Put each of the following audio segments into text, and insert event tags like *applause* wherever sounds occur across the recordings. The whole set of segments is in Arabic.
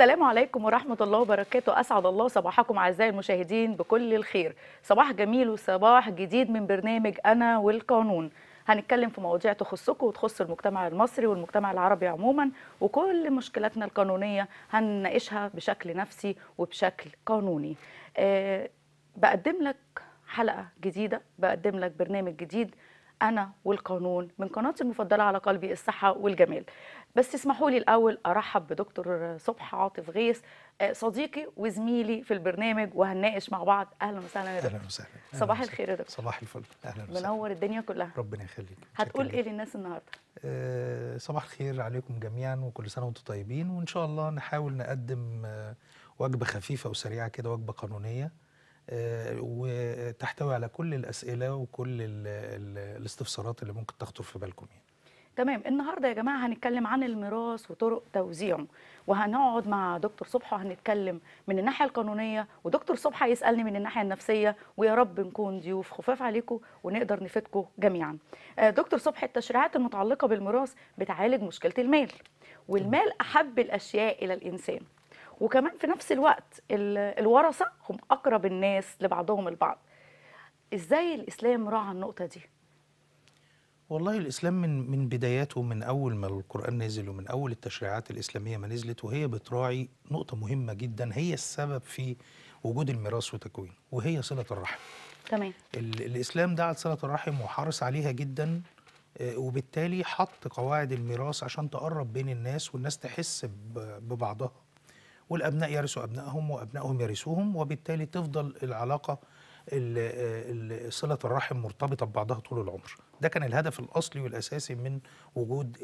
السلام عليكم ورحمة الله وبركاته أسعد الله صباحكم أعزائي المشاهدين بكل الخير صباح جميل وصباح جديد من برنامج أنا والقانون هنتكلم في مواضيع تخصكم وتخص المجتمع المصري والمجتمع العربي عموما وكل مشكلاتنا القانونية هنناقشها بشكل نفسي وبشكل قانوني أه بقدم لك حلقة جديدة بقدم لك برنامج جديد أنا والقانون من قناتي المفضلة على قلبي الصحة والجمال بس اسمحوا لي الأول أرحب بدكتور صبح عاطف غيث آه، صديقي وزميلي في البرنامج وهنناقش مع بعض أهلا وسهلا يا دكتور أهلا وسهلا صباح الخير يا دكتور صباح الفل أهلا وسهلا منور الدنيا كلها ربنا يخليك هتقول إيه للناس النهاردة؟ آه، صباح الخير عليكم جميعا وكل سنة وأنتم طيبين وإن شاء الله نحاول نقدم آه، وجبة خفيفة وسريعة كده وجبة قانونية وتحتوي على كل الاسئله وكل الاستفسارات اللي ممكن تخطر في بالكم يعني. تمام النهارده يا جماعه هنتكلم عن الميراث وطرق توزيعه وهنقعد مع دكتور صبحي وهنتكلم من الناحيه القانونيه ودكتور صبحي يسالني من الناحيه النفسيه ويا رب نكون ضيوف خفاف عليكم ونقدر نفيدكم جميعا. آه، دكتور صبحي التشريعات المتعلقه بالميراث بتعالج مشكله المال والمال احب الاشياء الى الانسان وكمان في نفس الوقت الورثه هم اقرب الناس لبعضهم البعض ازاي الاسلام راعى النقطه دي والله الاسلام من من بداياته من اول ما القران نزل ومن اول التشريعات الاسلاميه ما نزلت وهي بتراعي نقطه مهمه جدا هي السبب في وجود الميراث وتكوينه وهي صله الرحم تمام الاسلام دعا صله الرحم وحرص عليها جدا آه، وبالتالي حط قواعد الميراث عشان تقرب بين الناس والناس تحس ببعضها والأبناء يرثوا أبنائهم وأبنائهم يرثوهم وبالتالي تفضل العلاقة صلة الرحم مرتبطة ببعضها طول العمر ده كان الهدف الأصلي والأساسي من وجود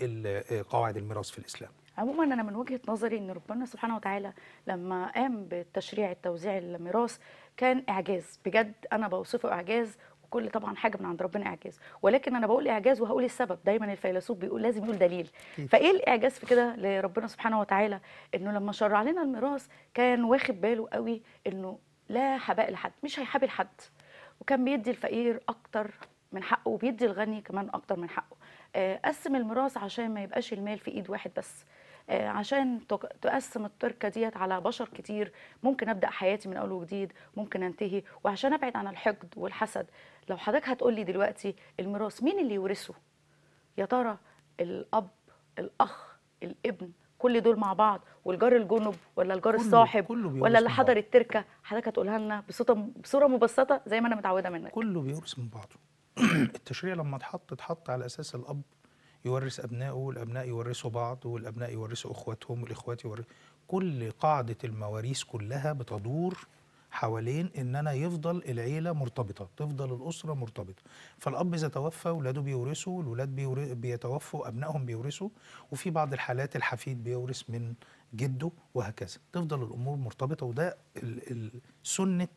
قواعد الميراث في الإسلام عموما أنا من وجهة نظري أن ربنا سبحانه وتعالى لما قام بتشريع التوزيع الميراث كان إعجاز بجد أنا بوصفه إعجاز كل طبعا حاجه من عند ربنا اعجاز ولكن انا بقول اعجاز وهقول السبب دايما الفيلسوف بيقول لازم يقول دليل فايه الاعجاز في كده لربنا سبحانه وتعالى انه لما شرع لنا الميراث كان واخد باله قوي انه لا حباء لحد مش هيحابي لحد وكان بيدي الفقير اكتر من حقه وبيدي الغني كمان اكتر من حقه آه، قسم الميراث عشان ما يبقاش المال في ايد واحد بس آه، عشان تقسم التركه ديت على بشر كتير ممكن ابدا حياتي من اول وجديد ممكن انتهي وعشان ابعد عن الحقد والحسد لو حضرتك هتقولي دلوقتي الميراث مين اللي يورثه يا ترى الاب الاخ الابن كل دول مع بعض والجار الجنب ولا الجار الصاحب كله ولا اللي حضر التركه حضرتك هتقولها لنا بصوره بصوره مبسطه زي ما انا متعوده منك كله بيورث من بعضه *clears throat* التشريع لما اتحط اتحط على اساس الاب يورث ابنائه والابناء يورثوا بعض والابناء يورثوا اخواتهم والاخوات يورثوا كل قاعده المواريث كلها بتدور حوالين ان انا يفضل العيله مرتبطه تفضل الاسره مرتبطه فالاب اذا توفى اولاده بيورثوا الولاد بيتوفوا ابنائهم بيورثوا وفي بعض الحالات الحفيد بيورث من جده وهكذا تفضل الامور مرتبطه وده سنه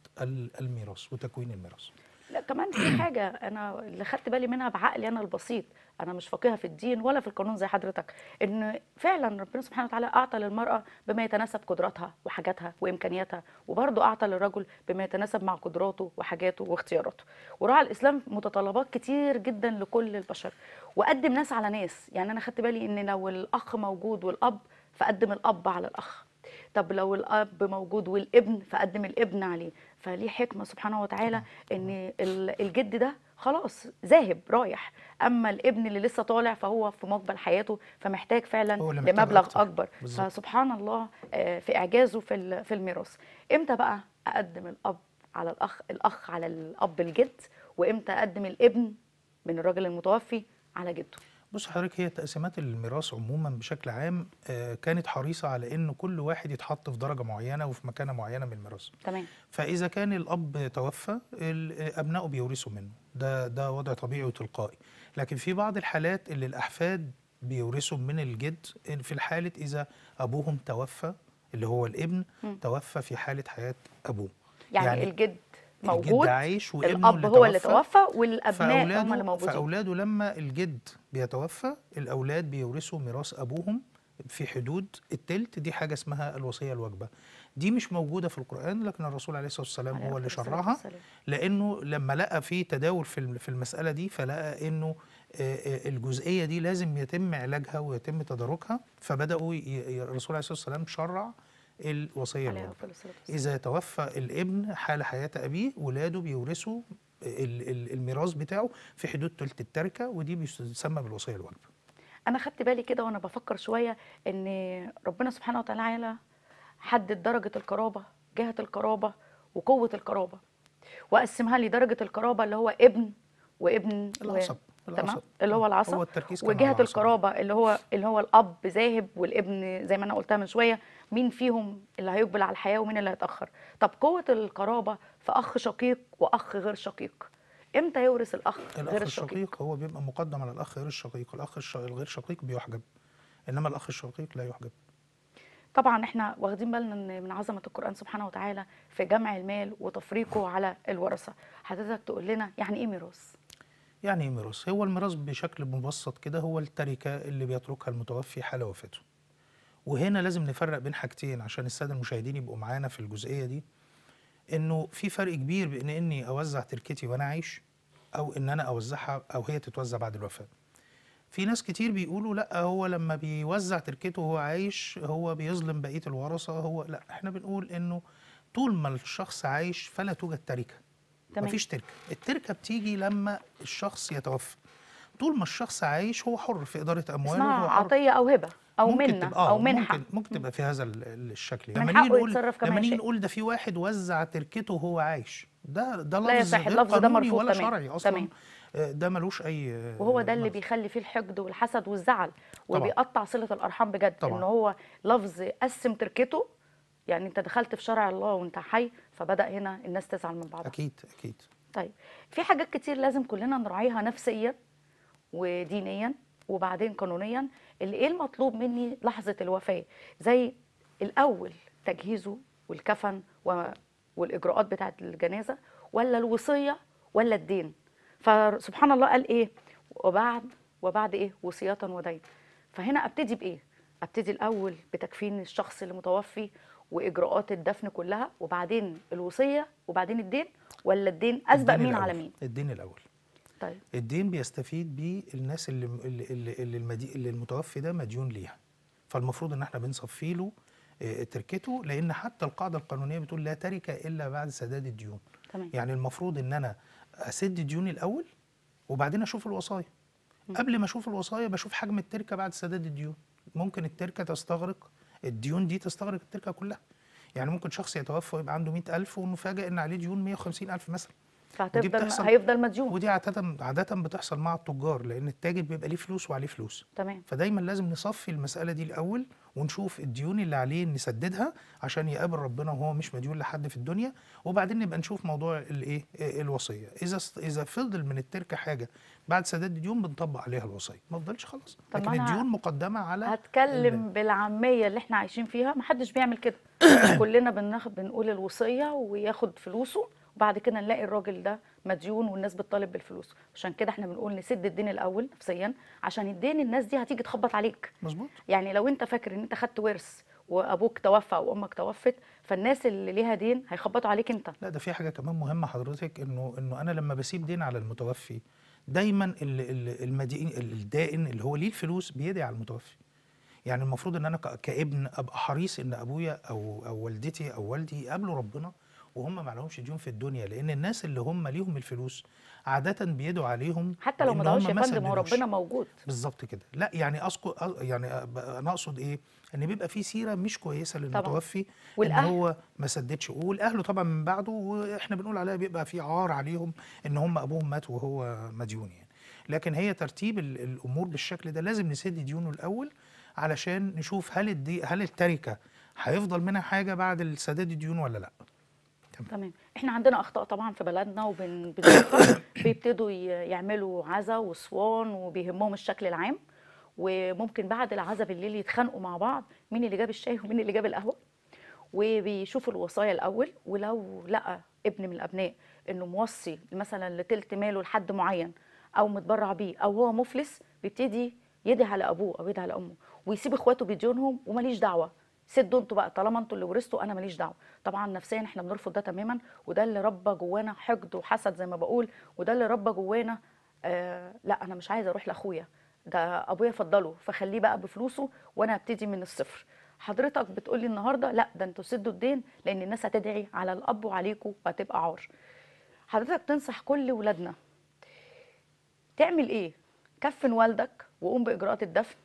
الميراث وتكوين الميراث لا كمان في *clears throat* حاجه انا اللي خدت بالي منها بعقلي انا البسيط انا مش فقيهه في الدين ولا في القانون زي حضرتك ان فعلا ربنا سبحانه وتعالى اعطى للمراه بما يتناسب قدراتها وحاجاتها وامكانياتها وبرضه اعطى للرجل بما يتناسب مع قدراته وحاجاته واختياراته وراعى الاسلام متطلبات كتير جدا لكل البشر وقدم ناس على ناس يعني انا خدت بالي ان لو الاخ موجود والاب فقدم الاب على الاخ طب لو الاب موجود والابن فقدم الابن عليه فليه حكمه سبحانه وتعالى ان الجد ده خلاص ذاهب رايح اما الابن اللي لسه طالع فهو في مقبل حياته فمحتاج فعلا لمبلغ أكتر. اكبر بالزبط. فسبحان الله آه، في اعجازه في في الميراث امتى بقى اقدم الاب على الاخ الاخ على الاب الجد وامتى اقدم الابن من الراجل المتوفي على جده بص حضرتك هي تقسيمات الميراث عموما بشكل عام آه، كانت حريصه على ان كل واحد يتحط في درجه معينه وفي مكانه معينه من الميراث تمام فاذا كان الاب توفى ابنائه بيورثوا منه ده ده وضع طبيعي وتلقائي لكن في بعض الحالات اللي الاحفاد بيورثوا من الجد في الحاله اذا ابوهم توفى اللي هو الابن م. توفى في حاله حياه ابوه يعني, يعني الجد موجود عايش الاب اللي هو اللي توفى والابناء هم اللي موجودين فاولاده لما الجد بيتوفى الاولاد بيورثوا ميراث ابوهم في حدود التلت دي حاجه اسمها الوصيه الواجبه دي مش موجوده في القران لكن الرسول عليه الصلاه والسلام هو اللي شرعها لانه لما لقى في تداول في المساله دي فلقى انه آه، آه، الجزئيه دي لازم يتم علاجها ويتم تداركها فبداوا الرسول عليه الصلاه والسلام شرع الوصية الغربى إذا توفى الابن حال حياة أبيه ولاده بيورثوا الميراث بتاعه في حدود ثلث التركة ودي بتسمى بالوصية الواجبة أنا خدت بالي كده وأنا بفكر شوية إن ربنا سبحانه وتعالى حدد درجة القرابة جهة القرابة وقوة القرابة وقسمها لدرجه القرابة اللي هو ابن وابن العصب تمام اللي هو العصا وجهه القرابه اللي هو اللي هو الاب ذاهب والابن زي ما انا قلتها من شويه مين فيهم اللي هيقبل على الحياه ومين اللي هيتاخر طب قوه القرابه في اخ شقيق واخ غير شقيق امتى يورث الاخ, الأخ غير الشقيق, الشقيق هو بيبقى مقدم على الاخ غير الشقيق الاخ الغير شقيق بيحجب انما الاخ الشقيق لا يحجب طبعا احنا واخدين بالنا ان من عظمه القران سبحانه وتعالى في جمع المال وتفريقه على الورثه حضرتك تقول لنا يعني ايه ميراث يعني ايه ميراث؟ هو الميراث بشكل مبسط كده هو التركة اللي بيتركها المتوفي حال وفاته. وهنا لازم نفرق بين حاجتين عشان السادة المشاهدين يبقوا معانا في الجزئية دي انه في فرق كبير بين اني اوزع تركتي وانا عايش او ان انا اوزعها او هي تتوزع بعد الوفاة. في ناس كتير بيقولوا لا هو لما بيوزع تركته وهو عايش هو بيظلم بقية الورثة هو لا احنا بنقول انه طول ما الشخص عايش فلا توجد تركه تمام. مفيش تركه التركه بتيجي لما الشخص يتوفى طول ما الشخص عايش هو حر في اداره امواله اسمها عطيه او هبه او منه آه او منحه ممكن ممكن تبقى في هذا الشكل لما نيجي نقول لما نيجي نقول ده في واحد وزع تركته وهو عايش ده ده لفظ ده مرفوض ولا تمام. شرعي اصلا تمام. آه، ده ملوش اي وهو ده اللي بيخلي فيه الحقد والحسد والزعل وبيقطع صله الارحام بجد طبعًا. ان هو لفظ قسم تركته يعني انت دخلت في شرع الله وانت حي فبدا هنا الناس تزعل من بعضها اكيد اكيد طيب في حاجات كتير لازم كلنا نراعيها نفسيا ودينيا وبعدين قانونيا اللي ايه المطلوب مني لحظه الوفاه زي الاول تجهيزه والكفن و... والاجراءات بتاعه الجنازه ولا الوصيه ولا الدين فسبحان الله قال ايه وبعد وبعد ايه وصيه ودين فهنا ابتدي بايه ابتدي الاول بتكفين الشخص اللي متوفي واجراءات الدفن كلها وبعدين الوصيه وبعدين الدين ولا الدين اسبق الدين مين الأول. على مين الدين الاول طيب الدين بيستفيد بيه الناس اللي اللي, اللي, المدي... اللي المتوفي ده مديون ليها فالمفروض ان احنا بنصفي له آه، تركته لان حتى القاعده القانونيه بتقول لا تركه الا بعد سداد الديون تمام. يعني المفروض ان انا اسد ديوني الاول وبعدين اشوف الوصايا قبل ما اشوف الوصايا بشوف حجم التركه بعد سداد الديون ممكن التركه تستغرق الديون دي تستغرق التركه كلها يعني ممكن شخص يتوفى ويبقى عنده 100000 ونفاجئ ان عليه ديون 150000 مثلا فهتفضل بتحصل هيفضل مديون ودي عادة عادة بتحصل مع التجار لأن التاجر بيبقى ليه فلوس وعليه فلوس تمام فدايما لازم نصفي المسألة دي الأول ونشوف الديون اللي عليه نسددها عشان يقابل ربنا وهو مش مديون لحد في الدنيا وبعدين نبقى نشوف موضوع الايه الوصيه اذا اذا فضل من التركه حاجه بعد سداد الديون بنطبق عليها الوصيه ما فضلش خلاص لكن الديون مقدمه على هتكلم بالعاميه اللي احنا عايشين فيها ما حدش بيعمل كده *coughs* كلنا بناخد بنقول الوصيه وياخد فلوسه وبعد كده نلاقي الراجل ده مديون والناس بتطالب بالفلوس عشان كده احنا بنقول نسد الدين الاول نفسيا عشان الدين الناس دي هتيجي تخبط عليك مظبوط يعني لو انت فاكر ان انت خدت ورث وابوك توفى وامك توفت فالناس اللي ليها دين هيخبطوا عليك انت لا ده في حاجه كمان مهمه حضرتك انه انه انا لما بسيب دين على المتوفي دايما المدين الدائن اللي هو ليه الفلوس بيدعي على المتوفي يعني المفروض ان انا كابن ابقى حريص ان ابويا او او والدتي او والدي يقابلوا ربنا وهم ما لهمش ديون في الدنيا لان الناس اللي هم ليهم الفلوس عاده بيدعوا عليهم حتى لو ما دعوش يا فندم هو ربنا موجود بالظبط كده لا يعني أسكو يعني انا اقصد ايه ان بيبقى في سيره مش كويسه للمتوفي ان هو ما سددش والاهله طبعا من بعده واحنا بنقول عليها بيبقى في عار عليهم ان هم ابوهم مات وهو مديون يعني لكن هي ترتيب الامور بالشكل ده لازم نسد ديونه الاول علشان نشوف هل الدي هل التركه هيفضل منها حاجه بعد سداد الديون ولا لا تمام. تمام احنا عندنا اخطاء طبعا في بلدنا وبنشوفها *coughs* بيبتدوا يعملوا عزا وصوان وبيهمهم الشكل العام وممكن بعد العزا بالليل يتخانقوا مع بعض مين اللي جاب الشاي ومين اللي جاب القهوه وبيشوفوا الوصايا الاول ولو لقى ابن من الابناء انه موصي مثلا لتلت ماله لحد معين او متبرع بيه او هو مفلس بيبتدي يدعي على ابوه او يدعي على امه ويسيب اخواته بديونهم وماليش دعوه سدوا انتوا بقى طالما انتوا اللي ورثتوا انا ماليش دعوه طبعا نفسيا احنا بنرفض ده تماما وده اللي ربى جوانا حقد وحسد زي ما بقول وده اللي ربى جوانا آه لا انا مش عايزه اروح لاخويا ده ابويا فضله فخليه بقى بفلوسه وانا ابتدي من الصفر حضرتك بتقول لي النهارده لا ده انتوا سدوا الدين لان الناس هتدعي على الاب وعليكم وهتبقى عار حضرتك تنصح كل ولادنا تعمل ايه كفن والدك وقوم باجراءات الدفن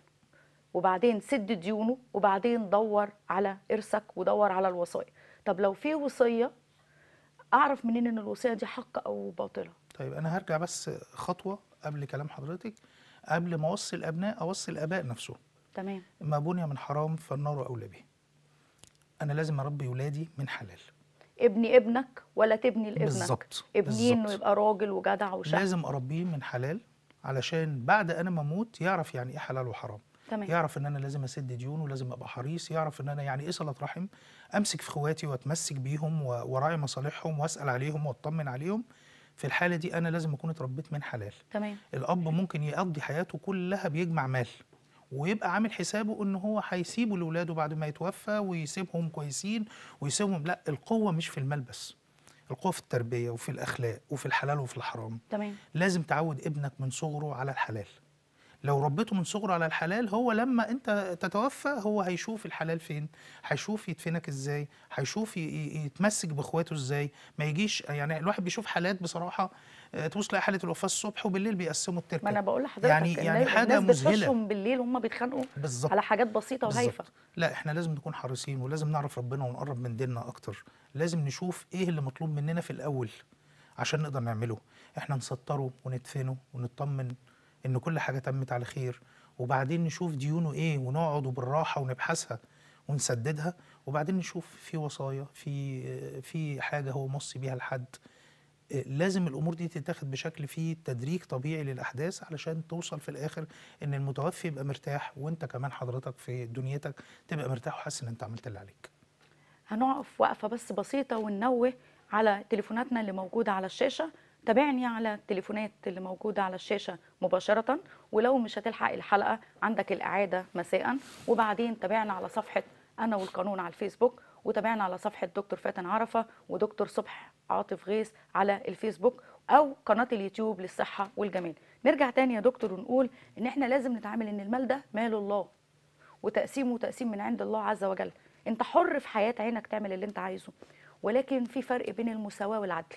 وبعدين سد ديونه وبعدين دور على إرثك ودور على الوصايا طب لو في وصية أعرف منين إن الوصية دي حق أو باطلة طيب أنا هرجع بس خطوة قبل كلام حضرتك قبل ما أوصي الأبناء أوصي الآباء نفسهم تمام ما بني من حرام فالنار أولى به أنا لازم أربي ولادي من حلال ابني ابنك ولا تبني لابنك بالظبط ابنين انه يبقى راجل وجدع وشاب لازم اربيه من حلال علشان بعد انا ما اموت يعرف يعني ايه حلال وحرام تمام. يعرف ان انا لازم اسد ديونه ولازم ابقى حريص يعرف ان انا يعني ايه صله رحم امسك في اخواتي واتمسك بيهم وراعي مصالحهم واسال عليهم واطمن عليهم في الحاله دي انا لازم اكون اتربيت من حلال تمام الاب ممكن يقضي حياته كلها بيجمع مال ويبقى عامل حسابه ان هو هيسيبه لاولاده بعد ما يتوفى ويسيبهم كويسين ويسيبهم لا القوه مش في المال بس القوه في التربيه وفي الاخلاق وفي الحلال وفي الحرام تمام لازم تعود ابنك من صغره على الحلال لو ربيته من صغره على الحلال هو لما انت تتوفى هو هيشوف الحلال فين هيشوف يدفنك ازاي هيشوف يتمسك باخواته ازاي ما يجيش يعني الواحد بيشوف حالات بصراحه آه، تبص تلاقي حاله الوفاه الصبح وبالليل بيقسموا التركه ما انا بقول لحضرتك يعني يعني حاجه الناس مذهله بالليل هم بيتخانقوا بالظبط على حاجات بسيطه وهايفه لا احنا لازم نكون حريصين ولازم نعرف ربنا ونقرب من ديننا اكتر لازم نشوف ايه اللي مطلوب مننا في الاول عشان نقدر نعمله احنا نسطره وندفنه ونطمن ان كل حاجه تمت على خير وبعدين نشوف ديونه ايه ونقعد وبالراحه ونبحثها ونسددها وبعدين نشوف في وصايا في في حاجه هو موصي بيها لحد آه، لازم الامور دي تتاخد بشكل فيه تدريج طبيعي للاحداث علشان توصل في الاخر ان المتوفي يبقى مرتاح وانت كمان حضرتك في دنيتك تبقى مرتاح وحاسس ان انت عملت اللي عليك. هنقف وقفه بس بسيطه وننوه على تليفوناتنا اللي موجوده على الشاشه تابعني على التليفونات اللي موجودة على الشاشة مباشرة ولو مش هتلحق الحلقة عندك الإعادة مساء وبعدين تابعنا على صفحة أنا والقانون على الفيسبوك وتابعنا على صفحة دكتور فاتن عرفة ودكتور صبح عاطف غيث على الفيسبوك أو قناة اليوتيوب للصحة والجمال نرجع تاني يا دكتور ونقول إن إحنا لازم نتعامل إن المال ده مال الله وتقسيمه تقسيم من عند الله عز وجل أنت حر في حياة عينك تعمل اللي أنت عايزه ولكن في فرق بين المساواة والعدل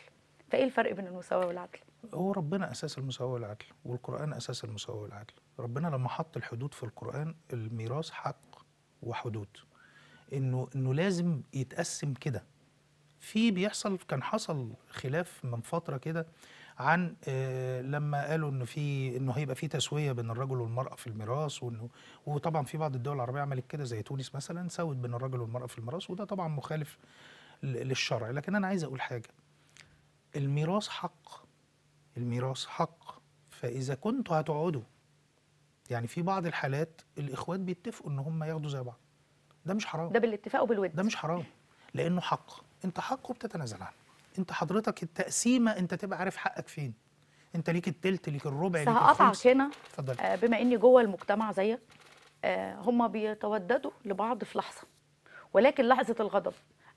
فايه الفرق بين المساواه والعدل هو ربنا اساس المساواه والعدل والقران اساس المساواه والعدل ربنا لما حط الحدود في القران الميراث حق وحدود انه انه لازم يتقسم كده في بيحصل كان حصل خلاف من فتره كده عن آه، لما قالوا انه في انه هيبقى في تسويه بين الرجل والمراه في الميراث وانه وطبعا في بعض الدول العربيه عملت كده زي تونس مثلا سوت بين الرجل والمراه في الميراث وده طبعا مخالف للشرع لكن انا عايز اقول حاجه الميراث حق الميراث حق فإذا كنتوا هتقعدوا يعني في بعض الحالات الإخوات بيتفقوا إن هم ياخدوا زي بعض ده مش حرام ده بالاتفاق وبالود ده مش حرام لأنه حق أنت حقه بتتنازل عنه أنت حضرتك التقسيمة أنت تبقى عارف حقك فين أنت ليك التلت ليك الربع ليك هقطعك هنا آه بما إني جوه المجتمع زيك آه هم بيتوددوا لبعض في لحظة ولكن لحظة الغضب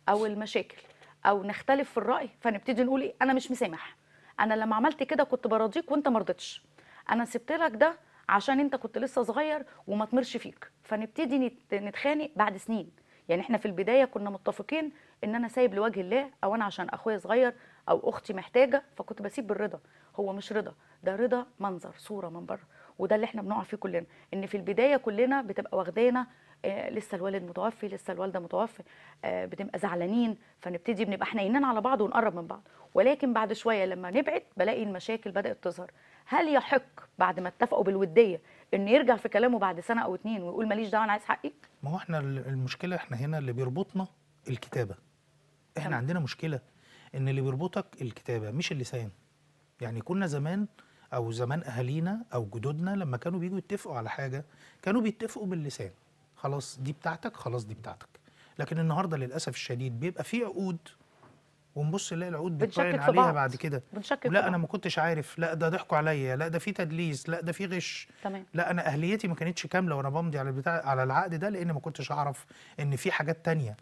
أو المشاكل او نختلف في الراي فنبتدي نقول ايه انا مش مسامح انا لما عملت كده كنت براضيك وانت ما رضيتش انا سبت لك ده عشان انت كنت لسه صغير وما تمرش فيك فنبتدي نتخانق بعد سنين يعني احنا في البدايه كنا متفقين ان انا سايب لوجه الله او انا عشان اخويا صغير او اختي محتاجه فكنت بسيب بالرضا هو مش رضا ده رضا منظر صوره من بره وده اللي احنا بنقع فيه كلنا ان في البدايه كلنا بتبقى واخدانا آه، لسه الوالد متوفي لسه الوالده متوفي آه، بنبقى زعلانين فنبتدي بنبقى حنينين على بعض ونقرب من بعض ولكن بعد شويه لما نبعد بلاقي المشاكل بدات تظهر هل يحق بعد ما اتفقوا بالوديه ان يرجع في كلامه بعد سنه او اتنين ويقول ماليش دعوه انا عايز حقي ما هو احنا المشكله احنا هنا اللي بيربطنا الكتابه احنا تمام. عندنا مشكله ان اللي بيربطك الكتابه مش اللسان يعني كنا زمان او زمان اهالينا او جدودنا لما كانوا بيجوا يتفقوا على حاجه كانوا بيتفقوا باللسان خلاص دي بتاعتك خلاص دي بتاعتك لكن النهارده للاسف الشديد بيبقى في عقود ونبص نلاقي العقود بتشكك عليها بعض. بعد كده بنشكك لا انا ما كنتش عارف لا ده ضحكوا عليا لا ده في تدليس لا ده في غش تمام. لا انا اهليتي ما كانتش كامله وانا بمضي على البتاع على العقد ده لان ما كنتش اعرف ان في حاجات تانية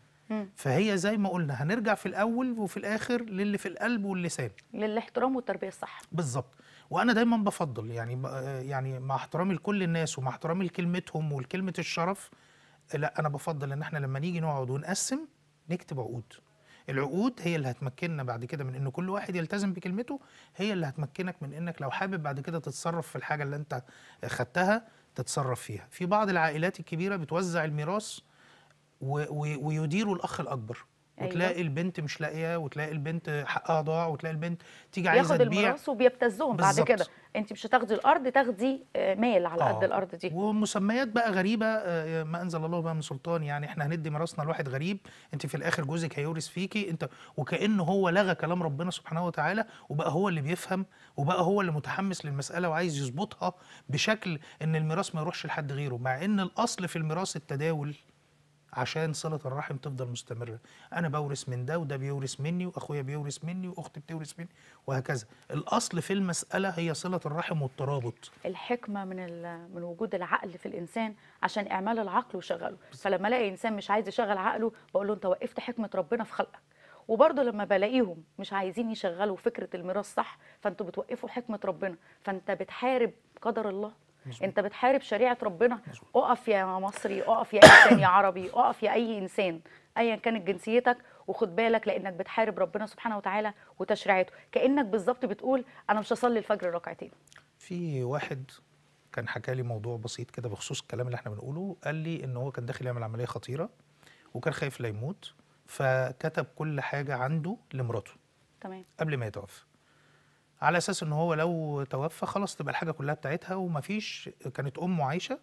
فهي زي ما قلنا هنرجع في الاول وفي الاخر للي في القلب واللسان للاحترام والتربيه الصح بالظبط وانا دايما بفضل يعني يعني مع احترامي لكل الناس ومع احترامي لكلمتهم ولكلمه الشرف لا انا بفضل ان احنا لما نيجي نقعد ونقسم نكتب عقود العقود هي اللي هتمكننا بعد كده من ان كل واحد يلتزم بكلمته هي اللي هتمكنك من انك لو حابب بعد كده تتصرف في الحاجه اللي انت خدتها تتصرف فيها في بعض العائلات الكبيره بتوزع الميراث ويديره الاخ الاكبر أيوه. وتلاقي البنت مش لاقيه وتلاقي البنت حقها ضاع وتلاقي البنت تيجي عايزه تبيع ياخد الميراث وبيبتزهم بعد كده انت مش هتاخدي الارض تاخدي آه، مال على قد آه. الارض دي ومسميات بقى غريبه آه، ما انزل الله بقى من سلطان يعني احنا هندي ميراثنا لواحد غريب انت في الاخر جوزك هيورث فيكي انت وكانه هو لغى كلام ربنا سبحانه وتعالى وبقى هو اللي بيفهم وبقى هو اللي متحمس للمساله وعايز يظبطها بشكل ان الميراث ما يروحش لحد غيره مع ان الاصل في الميراث التداول عشان صلة الرحم تفضل مستمرة أنا بورث من ده وده بيورث مني وأخويا بيورث مني وأختي بتورث مني وهكذا الأصل في المسألة هي صلة الرحم والترابط الحكمة من, من وجود العقل في الإنسان عشان إعمال العقل وشغله فلما ألاقي إنسان مش عايز يشغل عقله بقول له أنت وقفت حكمة ربنا في خلقك وبرضه لما بلاقيهم مش عايزين يشغلوا فكرة الميراث صح فأنتوا بتوقفوا حكمة ربنا فأنت بتحارب قدر الله مزبوط. انت بتحارب شريعه ربنا مزبوط. اقف يا مصري اقف يا انسان يا عربي اقف يا اي انسان ايا كانت جنسيتك وخد بالك لانك بتحارب ربنا سبحانه وتعالى وتشريعاته كانك بالظبط بتقول انا مش هصلي الفجر ركعتين في واحد كان حكى لي موضوع بسيط كده بخصوص الكلام اللي احنا بنقوله قال لي ان هو كان داخل يعمل عمليه خطيره وكان خايف لا يموت فكتب كل حاجه عنده لمراته تمام قبل ما يتوفى على اساس ان هو لو توفى خلاص تبقى الحاجه كلها بتاعتها ومفيش كانت امه عايشه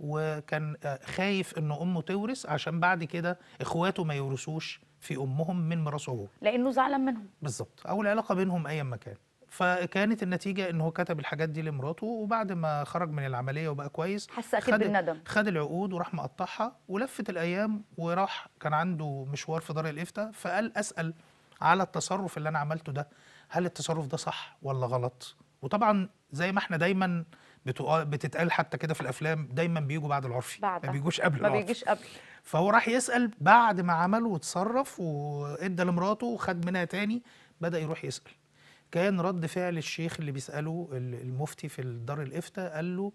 وكان آه، خايف ان امه تورث عشان بعد كده اخواته ما يورثوش في امهم من ميراث ابوه لانه زعلان منهم بالظبط او العلاقه بينهم ايا ما كان فكانت النتيجه ان هو كتب الحاجات دي لمراته وبعد ما خرج من العمليه وبقى كويس حس اكيد بالندم خد العقود وراح مقطعها ولفت الايام وراح كان عنده مشوار في دار الافتاء فقال اسال على التصرف اللي انا عملته ده هل التصرف ده صح ولا غلط وطبعا زي ما احنا دايما آه، بتتقال حتى كده في الافلام دايما بيجوا بعد العرفي بعد ما بيجوش قبل ما بيجيش قبل فهو راح يسال بعد ما عمله وتصرف وادى لمراته وخد منها تاني بدا يروح يسال كان رد فعل الشيخ اللي بيساله المفتي في دار الافتاء قال له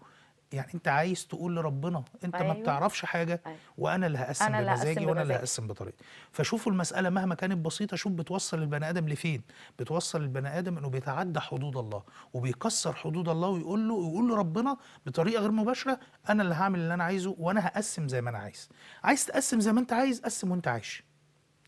يعني انت عايز تقول لربنا انت أيوة. ما بتعرفش حاجه أيوة. وانا اللي هقسم بمزاجي وانا اللي هقسم بطريقتي فشوفوا المساله مهما كانت بسيطه شوف بتوصل البني ادم لفين بتوصل البني ادم انه بيتعدى حدود الله وبيكسر حدود الله ويقول له يقول لربنا بطريقه غير مباشره انا اللي هعمل اللي انا عايزه وانا هقسم زي ما انا عايز عايز تقسم زي ما انت عايز قسم وانت عايش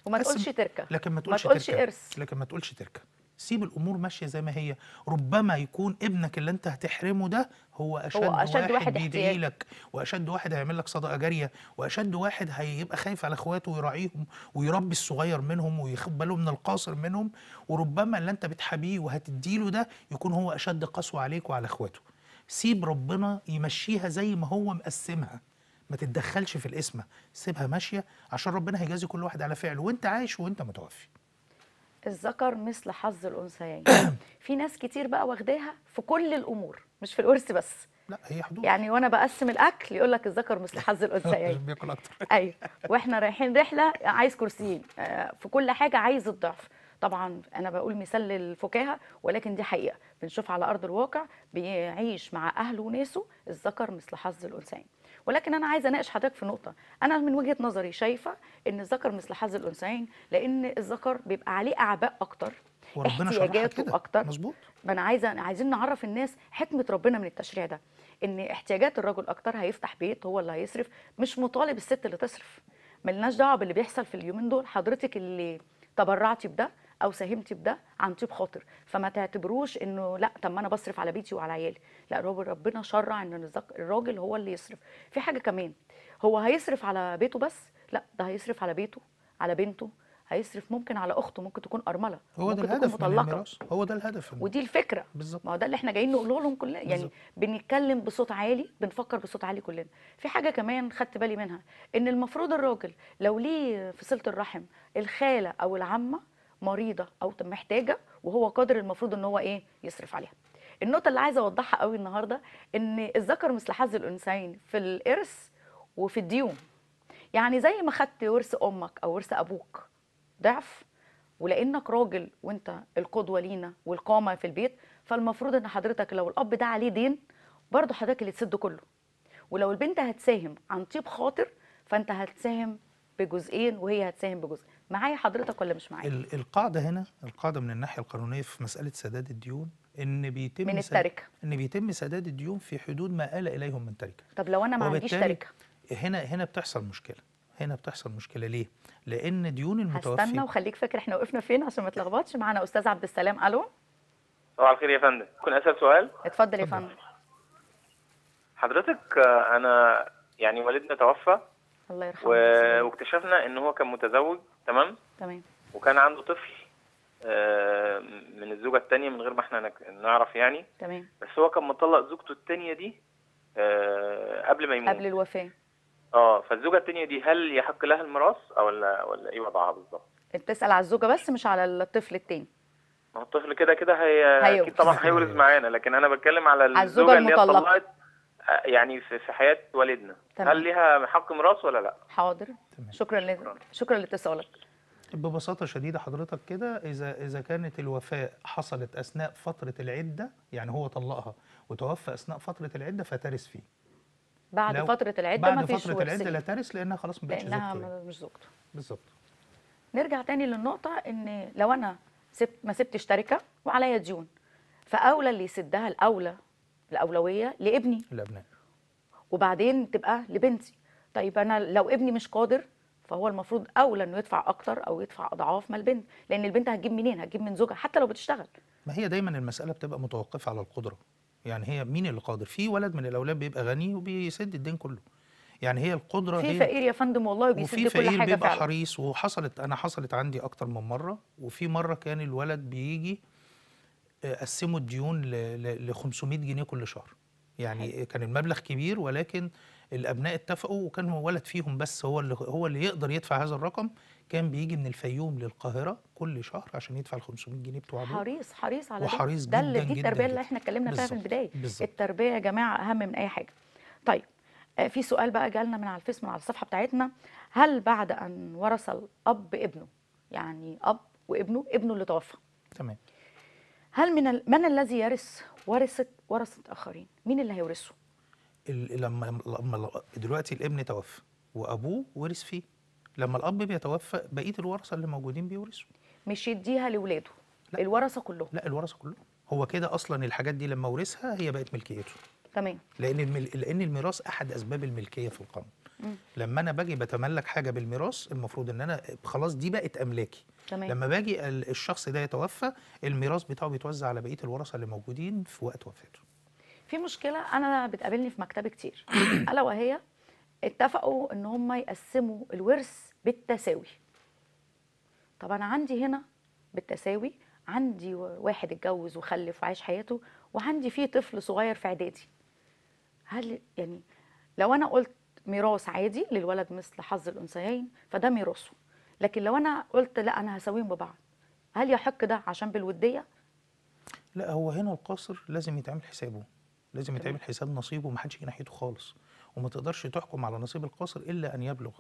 وما تقولش تركه لكن ما تقولش, ما تقولش تركه ارث لكن ما تقولش تركه سيب الامور ماشيه زي ما هي ربما يكون ابنك اللي انت هتحرمه ده هو اشد, هو أشد واحد, واحد بيدعي لك واشد واحد هيعمل لك صدقه جاريه واشد واحد هيبقى خايف على اخواته ويراعيهم ويربي الصغير منهم وياخد باله من القاصر منهم وربما اللي انت بتحبيه وهتديله ده يكون هو اشد قسوه عليك وعلى اخواته سيب ربنا يمشيها زي ما هو مقسمها ما تتدخلش في القسمه سيبها ماشيه عشان ربنا هيجازي كل واحد على فعله وانت عايش وانت متوفي الذكر مثل حظ الانثيين *clears throat* في ناس كتير بقى واخداها في كل الامور مش في القرص بس لا هي حدود يعني وانا بقسم الاكل يقول لك الذكر مثل *laughs* حظ الانثيين بياكل اكتر *laughs* ايوه واحنا رايحين رحله عايز كرسيين آه، في كل حاجه عايز الضعف طبعا انا بقول مثال للفكاهه ولكن دي حقيقه بنشوف على ارض الواقع بيعيش مع اهله وناسه الذكر مثل حظ الانثيين ولكن انا عايزه اناقش حضرتك في نقطه انا من وجهه نظري شايفه ان الذكر مثل حظ الانثيين لان الذكر بيبقى عليه اعباء اكتر وربنا احتياجاته اكتر مظبوط ما انا عايزه عايزين نعرف الناس حكمه ربنا من التشريع ده ان احتياجات الرجل اكتر هيفتح بيت هو اللي هيصرف مش مطالب الست اللي تصرف ملناش دعوه باللي بيحصل في اليومين دول حضرتك اللي تبرعتي بده او ساهمتي بده عن طيب خاطر فما تعتبروش انه لا طب ما انا بصرف على بيتي وعلى عيالي لا ربنا شرع ان الراجل هو اللي يصرف في حاجه كمان هو هيصرف على بيته بس لا ده هيصرف على بيته على بنته هيصرف ممكن على اخته ممكن تكون ارمله هو ده الهدف تكون مطلقه هو ده الهدف ودي الفكره بالظبط ما هو ده اللي احنا جايين نقوله لهم كلنا يعني بنتكلم بصوت عالي بنفكر بصوت عالي كلنا في حاجه كمان خدت بالي منها ان المفروض الراجل لو ليه في صله الرحم الخاله او العمه مريضه او محتاجه وهو قادر المفروض ان هو ايه يصرف عليها النقطه اللي عايزه اوضحها قوي النهارده ان الذكر مثل حظ الانثيين في الارث وفي الديون يعني زي ما خدت ورث امك او ورث ابوك ضعف ولانك راجل وانت القدوه لينا والقامه في البيت فالمفروض ان حضرتك لو الاب ده عليه دين برضه حضرتك اللي تسد كله ولو البنت هتساهم عن طيب خاطر فانت هتساهم بجزئين وهي هتساهم بجزء معايا حضرتك ولا مش معايا القاعده هنا القاعده من الناحيه القانونيه في مساله سداد الديون ان بيتم من التركه ان بيتم سداد الديون في حدود ما آل اليهم من تركه طب لو انا ما عنديش تركه هنا هنا بتحصل مشكله هنا بتحصل مشكله ليه لان ديون المتوفي هستنى وخليك فاكر احنا وقفنا فين عشان ما تلخبطش معانا استاذ عبد السلام الو صباح الخير يا فندم ممكن اسال سؤال اتفضل يا فندم حضرتك آه، انا يعني والدنا توفى الله يرحمه و... واكتشفنا ان هو كان متزوج تمام تمام وكان عنده طفل آه، من الزوجه الثانيه من غير ما احنا نعرف يعني تمام بس هو كان مطلق زوجته الثانيه دي آه، قبل ما يموت قبل الوفاه اه فالزوجه الثانيه دي هل يحق لها الميراث او ولا ولا ايه وضعها بالظبط بتسال على الزوجه بس مش على الطفل الثاني ما هو الطفل كده كده هي اكيد طبعا هيورث معانا لكن انا بتكلم على الزوجه, الزوجة اللي هي اتطلقت آه، يعني في حياه والدنا تمام. هل ليها حق ميراث ولا لا حاضر تمام. شكرا لك شكرا لاتصالك ببساطه شديده حضرتك كده اذا اذا كانت الوفاه حصلت اثناء فتره العده يعني هو طلقها وتوفى اثناء فتره العده فترث فيه بعد فتره العده بعد ما فيش فتره العده لا ترث لانها خلاص ما بقتش لانها مش زوجته بالظبط نرجع تاني للنقطه ان لو انا سبت ما سبتش تركه وعليا ديون فاولى اللي يسدها الاولى الاولويه لابني لابناء وبعدين تبقى لبنتي طيب انا لو ابني مش قادر فهو المفروض اولى انه يدفع اكتر او يدفع اضعاف ما البنت لان البنت هتجيب منين هتجيب من زوجها حتى لو بتشتغل ما هي دايما المساله بتبقى متوقفه على القدره يعني هي مين اللي قادر في ولد من الاولاد بيبقى غني وبيسد الدين كله يعني هي القدره في فقير يا فندم والله بيسد كل حاجه في فقير بيبقى فعلا. حريص وحصلت انا حصلت عندي اكتر من مره وفي مره كان الولد بيجي قسموا الديون ل 500 جنيه كل شهر يعني حلو. كان المبلغ كبير ولكن الابناء اتفقوا وكان ولد فيهم بس هو اللي هو اللي يقدر يدفع هذا الرقم كان بيجي من الفيوم للقاهره كل شهر عشان يدفع ال 500 جنيه بتوع ابوه حريص حريص على وحريص ده, ده اللي دي التربيه اللي احنا اتكلمنا فيها في البدايه بالزبط. التربيه يا جماعه اهم من اي حاجه طيب آه، في سؤال بقى جالنا من على الفيس من على الصفحه بتاعتنا هل بعد ان ورث الاب ابنه يعني اب وابنه ابنه اللي توفى تمام هل من ال... من الذي يرث ورثة ورثة آخرين؟ مين اللي هيورثه؟ ال... لما لما دلوقتي الابن توفى وأبوه ورث فيه لما الأب بيتوفى بقية الورثة اللي موجودين بيورثوا مش يديها لاولاده الورثة كلهم لا الورثة كلهم هو كده أصلا الحاجات دي لما ورثها هي بقت ملكيته تمام لأن المل... لأن الميراث أحد أسباب الملكية في القانون لما انا باجي بتملك حاجه بالميراث المفروض ان انا خلاص دي بقت املاكي تمام. لما باجي الشخص ده يتوفى الميراث بتاعه بيتوزع على بقيه الورثه اللي موجودين في وقت وفاته في مشكله انا بتقابلني في مكتب كتير *clears throat* الا وهي اتفقوا ان هم يقسموا الورث بالتساوي طب انا عندي هنا بالتساوي عندي واحد اتجوز وخلف وعايش حياته وعندي فيه طفل صغير في اعدادي هل يعني لو انا قلت ميراث عادي للولد مثل حظ الانثيين فده ميراثه لكن لو انا قلت لا انا هساويهم ببعض هل يحق ده عشان بالوديه لا هو هنا القاصر لازم يتعمل حسابه لازم يتعمل حساب نصيبه ومحدش يجي ناحيته خالص وما تقدرش تحكم على نصيب القاصر الا ان يبلغ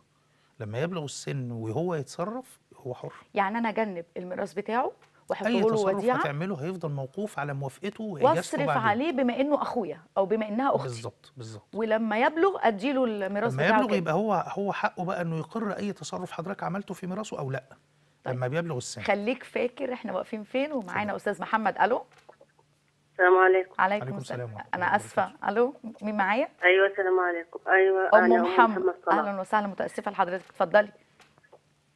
لما يبلغ السن وهو يتصرف هو حر يعني انا اجنب الميراث بتاعه وحفظه له وديعه اي هتعمله هيفضل موقوف على موافقته واصرف عليه بما انه اخويا او بما انها اختي بالظبط بالظبط ولما يبلغ اديله الميراث لما يبلغ يبقى هو هو حقه بقى انه يقر اي تصرف حضرتك عملته في ميراثه او لا طيب. لما بيبلغ السن خليك فاكر احنا واقفين فين ومعانا استاذ محمد الو السلام عليكم عليكم السلام انا اسفه الو مين معايا ايوه السلام عليكم ايوه ام أنا محمد اهلا وسهلا متاسفه لحضرتك اتفضلي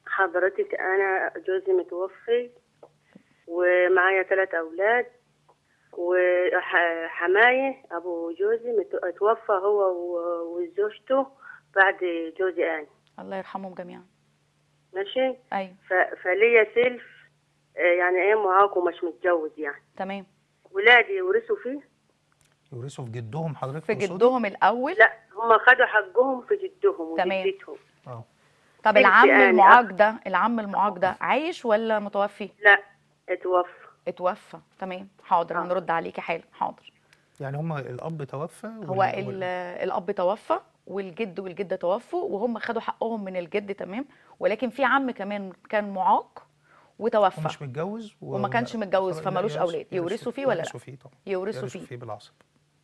حضرتك انا جوزي متوفي ومعايا ثلاث أولاد وحماية أبو جوزي توفى هو وزوجته بعد جوزي أنا الله يرحمهم جميعا ماشي أيوة فليا سلف آه، يعني ايه معاك ومش متجوز يعني تمام ولادي ورثوا فيه ورثوا في جدهم حضرتك في جدهم الأول لا هم خدوا حقهم في جدهم وجدتهم اه طب العم المعاق ده العم المعاق ده عايش ولا متوفي؟ لا اتوفى اتوفى تمام حاضر آه. هنرد عليكي حالا حاضر يعني هما الاب توفى وال... هو وال... الاب توفى والجد والجده توفوا وهم خدوا حقهم من الجد تمام ولكن في عم كمان كان معاق وتوفى ومش متجوز و... وما كانش متجوز فمالوش يعني اولاد يورثوا فيه ولا لا يورثوا فيه طبعا يورثوا فيه بالعصب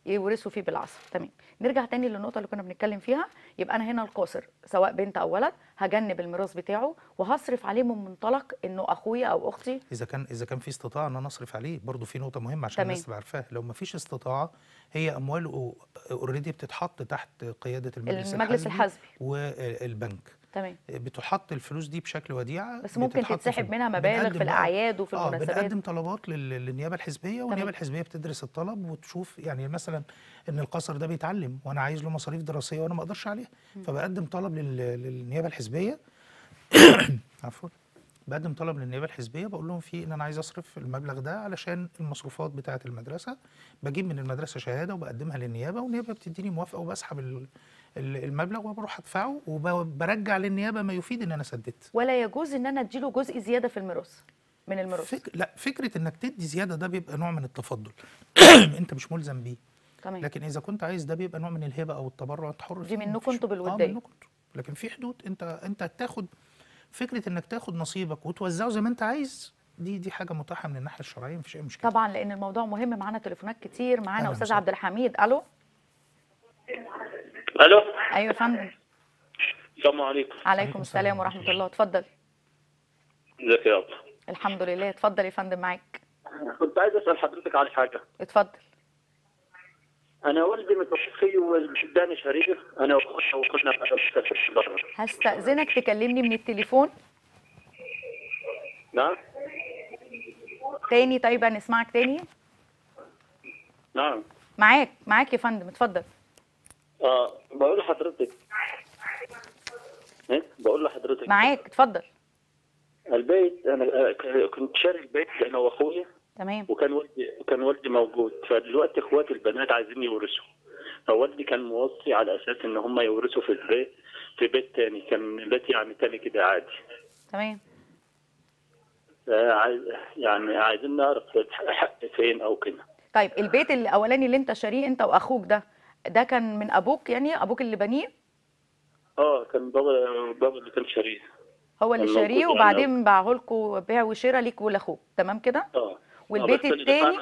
يورثوا فيه بالعصر تمام نرجع تاني للنقطه اللي كنا بنتكلم فيها يبقى انا هنا القاصر سواء بنت او ولد هجنب الميراث بتاعه وهصرف عليه من منطلق انه اخويا او اختي اذا كان اذا كان في استطاعه ان انا اصرف عليه برضه في نقطه مهمه عشان الناس تبقى عارفاها لو ما فيش استطاعه هي امواله اوريدي بتتحط تحت قياده المجلس, المجلس الحزبي والبنك تمام آه، بتحط الفلوس دي بشكل وديعه بس ممكن تتسحب منها مبالغ في الاعياد وفي آه المناسبات بنقدم طلبات للنيابه الحزبيه والنيابه الحزبيه بتدرس الطلب وتشوف يعني مثلا ان القصر ده بيتعلم وانا عايز له مصاريف دراسيه وانا ما اقدرش عليها فبقدم طلب للنيابه الحزبيه *coughs* عفوا بقدم طلب للنيابه الحزبيه بقول لهم في ان انا عايز اصرف المبلغ ده علشان المصروفات بتاعه المدرسه بجيب من المدرسه شهاده وبقدمها للنيابه والنيابه بتديني موافقه وبسحب المبلغ وبروح ادفعه وبرجع للنيابه ما يفيد ان انا سددت ولا يجوز ان انا اديله جزء زياده في الميراث من الميراث فك... لا فكره انك تدي زياده ده بيبقى نوع من التفضل *coughs* انت مش ملزم بيه تمام لكن اذا كنت عايز ده بيبقى نوع من الهبه او التبرع انت حر دي منكم انتوا آه، بالوديه آه منكم لكن في حدود انت انت تاخد فكره انك تاخد نصيبك وتوزعه زي ما انت عايز دي دي حاجه متاحه من الناحيه الشرعيه مفيش اي مشكله طبعا لان الموضوع مهم معانا تليفونات كتير معانا استاذ عبد الحميد الو الو ايوه يا فندم السلام عليكم عليكم السلام ورحمه الله اتفضل ازيك يا ابو الحمد لله اتفضل يا فندم معاك كنت عايز اسال حضرتك على حاجه اتفضل انا والدي متوفي وشداني شريف انا واخويا وكنا في بره هستاذنك تكلمني من التليفون نعم تاني طيب هنسمعك تاني نعم معاك معاك يا فندم اتفضل اه بقول لحضرتك ايه بقول لحضرتك معاك اتفضل البيت انا كنت شاري البيت انا واخويا تمام وكان والدي كان والدي موجود فدلوقتي اخواتي البنات عايزين يورثوا فوالدي كان موصي على اساس ان هم يورثوا في البيت في بيت تاني كان بيت يعني تاني كده عادي تمام آه، يعني عايزين نعرف حق فين او كده طيب البيت الاولاني اللي انت شاريه انت واخوك ده ده كان من ابوك يعني ابوك اللي بنيه اه كان بابا بابا اللي كان شاريه هو اللي شاريه يعني وبعدين باعه لكم بيع وشراء ليك ولاخوك تمام كده اه, آه، والبيت الثاني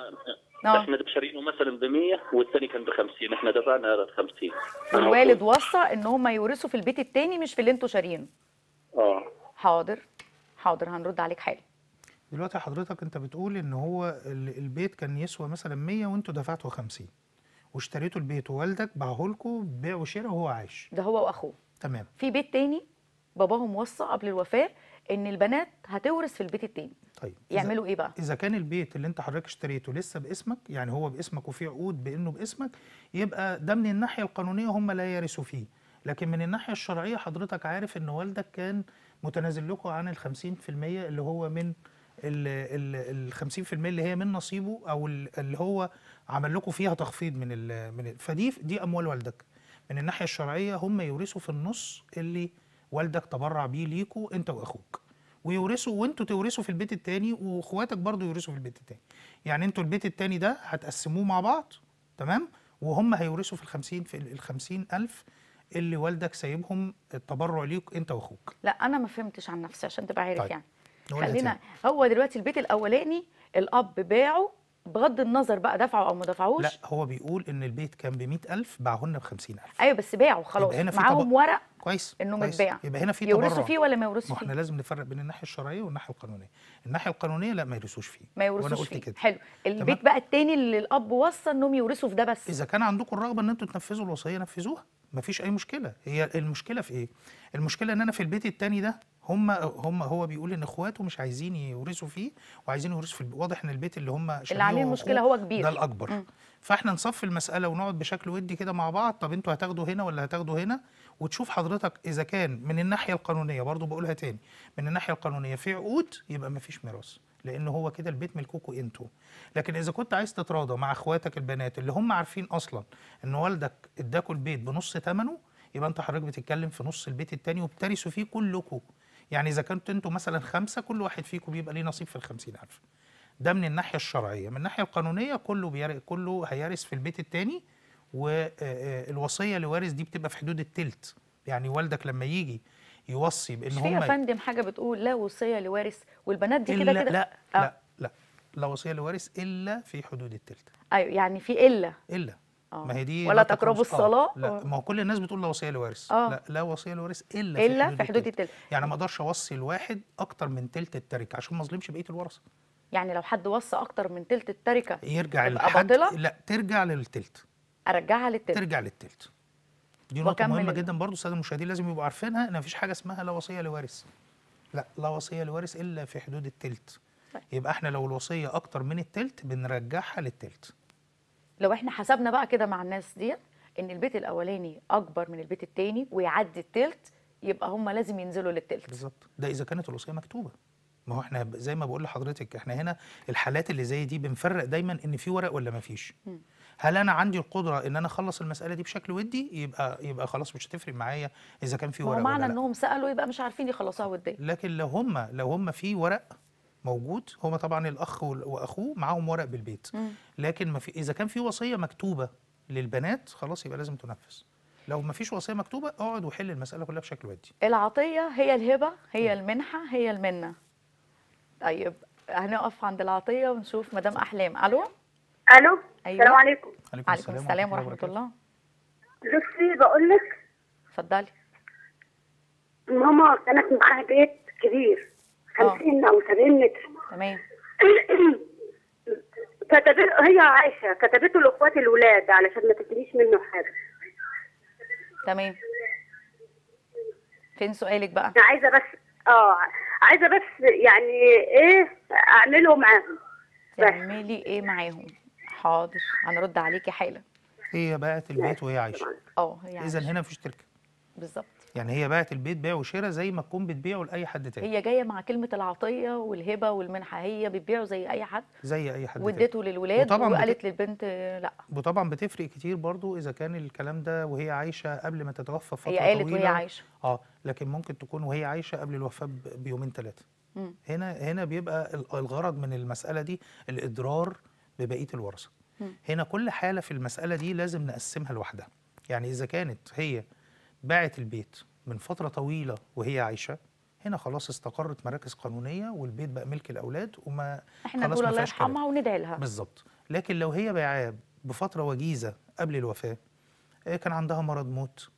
آه. احنا شارينه مثلا ب 100 والثاني كان ب 50 احنا دفعنا 50 الوالد وصى ان هم يورثوا في البيت الثاني مش في اللي انتوا شارينه اه حاضر حاضر هنرد عليك حالا دلوقتي حضرتك انت بتقول ان هو البيت كان يسوى مثلا 100 وانتوا دفعتوا 50 واشتريته ووالدك باعه لكم بيع وشراء وهو عايش ده هو واخوه تمام في بيت تاني باباهم وصى قبل الوفاه ان البنات هتورث في البيت التاني طيب يعملوا ايه بقى اذا كان البيت اللي انت حضرتك اشتريته لسه باسمك يعني هو باسمك وفي عقود بانه باسمك يبقى ده من الناحيه القانونيه هم لا يرثوا فيه لكن من الناحيه الشرعيه حضرتك عارف ان والدك كان متنازل لكم عن ال 50% اللي هو من ال ال 50% اللي هي من نصيبه او اللي هو عمل لكم فيها تخفيض من ال من ال فدي دي اموال والدك من الناحيه الشرعيه هم يورثوا في النص اللي والدك تبرع بيه ليكوا انت واخوك ويورثوا وانتوا تورثوا في البيت الثاني واخواتك برضو يورثوا في البيت الثاني يعني انتوا البيت الثاني ده هتقسموه مع بعض تمام وهم هيورثوا في 50 في ال 50000 اللي والدك سايبهم التبرع ليك انت واخوك لا انا ما فهمتش عن نفسي عشان تبقى عارف طيب. يعني خلينا هو دلوقتي البيت الاولاني الاب باعه بغض النظر بقى دفعه او ما دفعوش لا هو بيقول ان البيت كان ب 100000 لنا ب 50000 ايوه بس باعه خلاص هنا معاهم طبق. ورق كويس انه متباع يبقى هنا في تبرع يورثوا فيه ولا ما يورثوش فيه؟ احنا لازم نفرق بين الناحيه الشرعيه والناحيه القانونيه، الناحيه القانونيه لا ما يورثوش فيه ما يورثوش فيه كده. حلو، البيت بقى الثاني اللي الاب وصى انهم يورثوا في ده بس اذا كان عندكم الرغبه ان انتم تنفذوا الوصيه نفذوها مفيش اي مشكله هي المشكله في ايه المشكله ان انا في البيت التاني ده هم هم هو بيقول ان اخواته مش عايزين يورثوا فيه وعايزين يورثوا في البيت. واضح ان البيت اللي هم اللي عليه المشكله هو كبير ده الاكبر م. فاحنا نصفي المساله ونقعد بشكل ودي كده مع بعض طب انتوا هتاخدوا هنا ولا هتاخدوا هنا وتشوف حضرتك اذا كان من الناحيه القانونيه برضو بقولها تاني من الناحيه القانونيه في عقود يبقى مفيش ميراث لان هو كده البيت ملكوكوا انتوا لكن اذا كنت عايز تتراضى مع اخواتك البنات اللي هم عارفين اصلا ان والدك اداكوا البيت بنص ثمنه يبقى انت حضرتك بتتكلم في نص البيت التاني وبترثوا فيه كلكوا يعني اذا كنتوا انتوا مثلا خمسه كل واحد فيكم بيبقى ليه نصيب في ال 50000 ده من الناحيه الشرعيه من الناحيه القانونيه كله بير... كله هيرث في البيت التاني والوصيه لوارث دي بتبقى في حدود التلت يعني والدك لما يجي يوصي بان هم يا فندم حاجه بتقول لا وصيه لوارث والبنات دي كده كده لا لا, آه. لا لا لا وصيه لوارث الا في حدود الثلث ايوه يعني في الا الا أوه. ما هي دي ولا تقربوا آه، الصلاه لا آه. ما هو كل الناس بتقول لا وصيه لوارث لا لا وصيه لوارث الا في حدود, في حدود الثلث يعني ما اقدرش اوصي لواحد اكتر من ثلث التركه عشان ما اظلمش بقيه الورثه يعني لو حد وصى اكتر من ثلث التركه يرجع للحد لا ترجع للثلث ارجعها للثلث ترجع للثلث دي نقطه مهمه جدا برضو الساده المشاهدين لازم يبقوا عارفينها ان مفيش حاجه اسمها لا وصيه لوارث لا لا وصيه لوارث الا في حدود التلت طيب. يبقى احنا لو الوصيه اكتر من التلت بنرجعها للتلت لو احنا حسبنا بقى كده مع الناس ديت ان البيت الاولاني اكبر من البيت الثاني ويعدي التلت يبقى هم لازم ينزلوا للتلت بالظبط ده اذا كانت الوصيه مكتوبه ما هو احنا زي ما بقول لحضرتك احنا هنا الحالات اللي زي دي بنفرق دايما ان في ورق ولا ما فيش هل انا عندي القدره ان انا اخلص المساله دي بشكل ودي يبقى يبقى خلاص مش هتفرق معايا اذا كان في ورق معنى انهم سالوا يبقى مش عارفين يخلصوها وديه لكن لو هم لو هم في ورق موجود هما طبعا الاخ واخوه معاهم ورق بالبيت م. لكن ما في اذا كان في وصيه مكتوبه للبنات خلاص يبقى لازم تنفذ لو ما فيش وصيه مكتوبه اقعد وحل المساله كلها بشكل ودي العطيه هي الهبه هي م. المنحه هي المنه طيب هنقف عند العطيه ونشوف مدام احلام الو الو أيوة. السلام عليكم عليكم, عليكم السلام, ورحمه, ورحمه الله بصي بقول لك اتفضلي ماما كانت معاها بيت كبير 50 آه. او 70 متر تمام *clears throat* كتبت هي عايشه كتبته لاخواتي الولاد علشان ما تجريش منه حاجه تمام فين سؤالك بقى؟ انا عايزه بس اه عايزه بس يعني ايه اعمله معاهم تعملي ايه معاهم؟ حاضر هنرد عليكي حالا هي باعت البيت وهي عايشه اه هي عايشه اذا هنا مفيش تركه بالظبط يعني هي باعت البيت بيع وشراء زي ما تكون بتبيعه لاي حد تاني هي جايه مع كلمه العطيه والهبه والمنحه هي بتبيعه زي اي حد زي اي حد واديته للولاد وطبعًا وقالت بت... للبنت لا وطبعا بتفرق كتير برضو اذا كان الكلام ده وهي عايشه قبل ما تتوفى فتره طويله هي قالت طويله وهي عايشه اه لكن ممكن تكون وهي عايشه قبل الوفاه بيومين ثلاثه هنا هنا بيبقى الغرض من المساله دي الاضرار ببقيه الورثه هنا كل حاله في المساله دي لازم نقسمها لوحدها يعني اذا كانت هي باعت البيت من فتره طويله وهي عايشه هنا خلاص استقرت مراكز قانونيه والبيت بقى ملك الاولاد وما احنا نقول الله يرحمها وندعي لها بالظبط لكن لو هي باعاه بفتره وجيزه قبل الوفاه آه، كان عندها مرض موت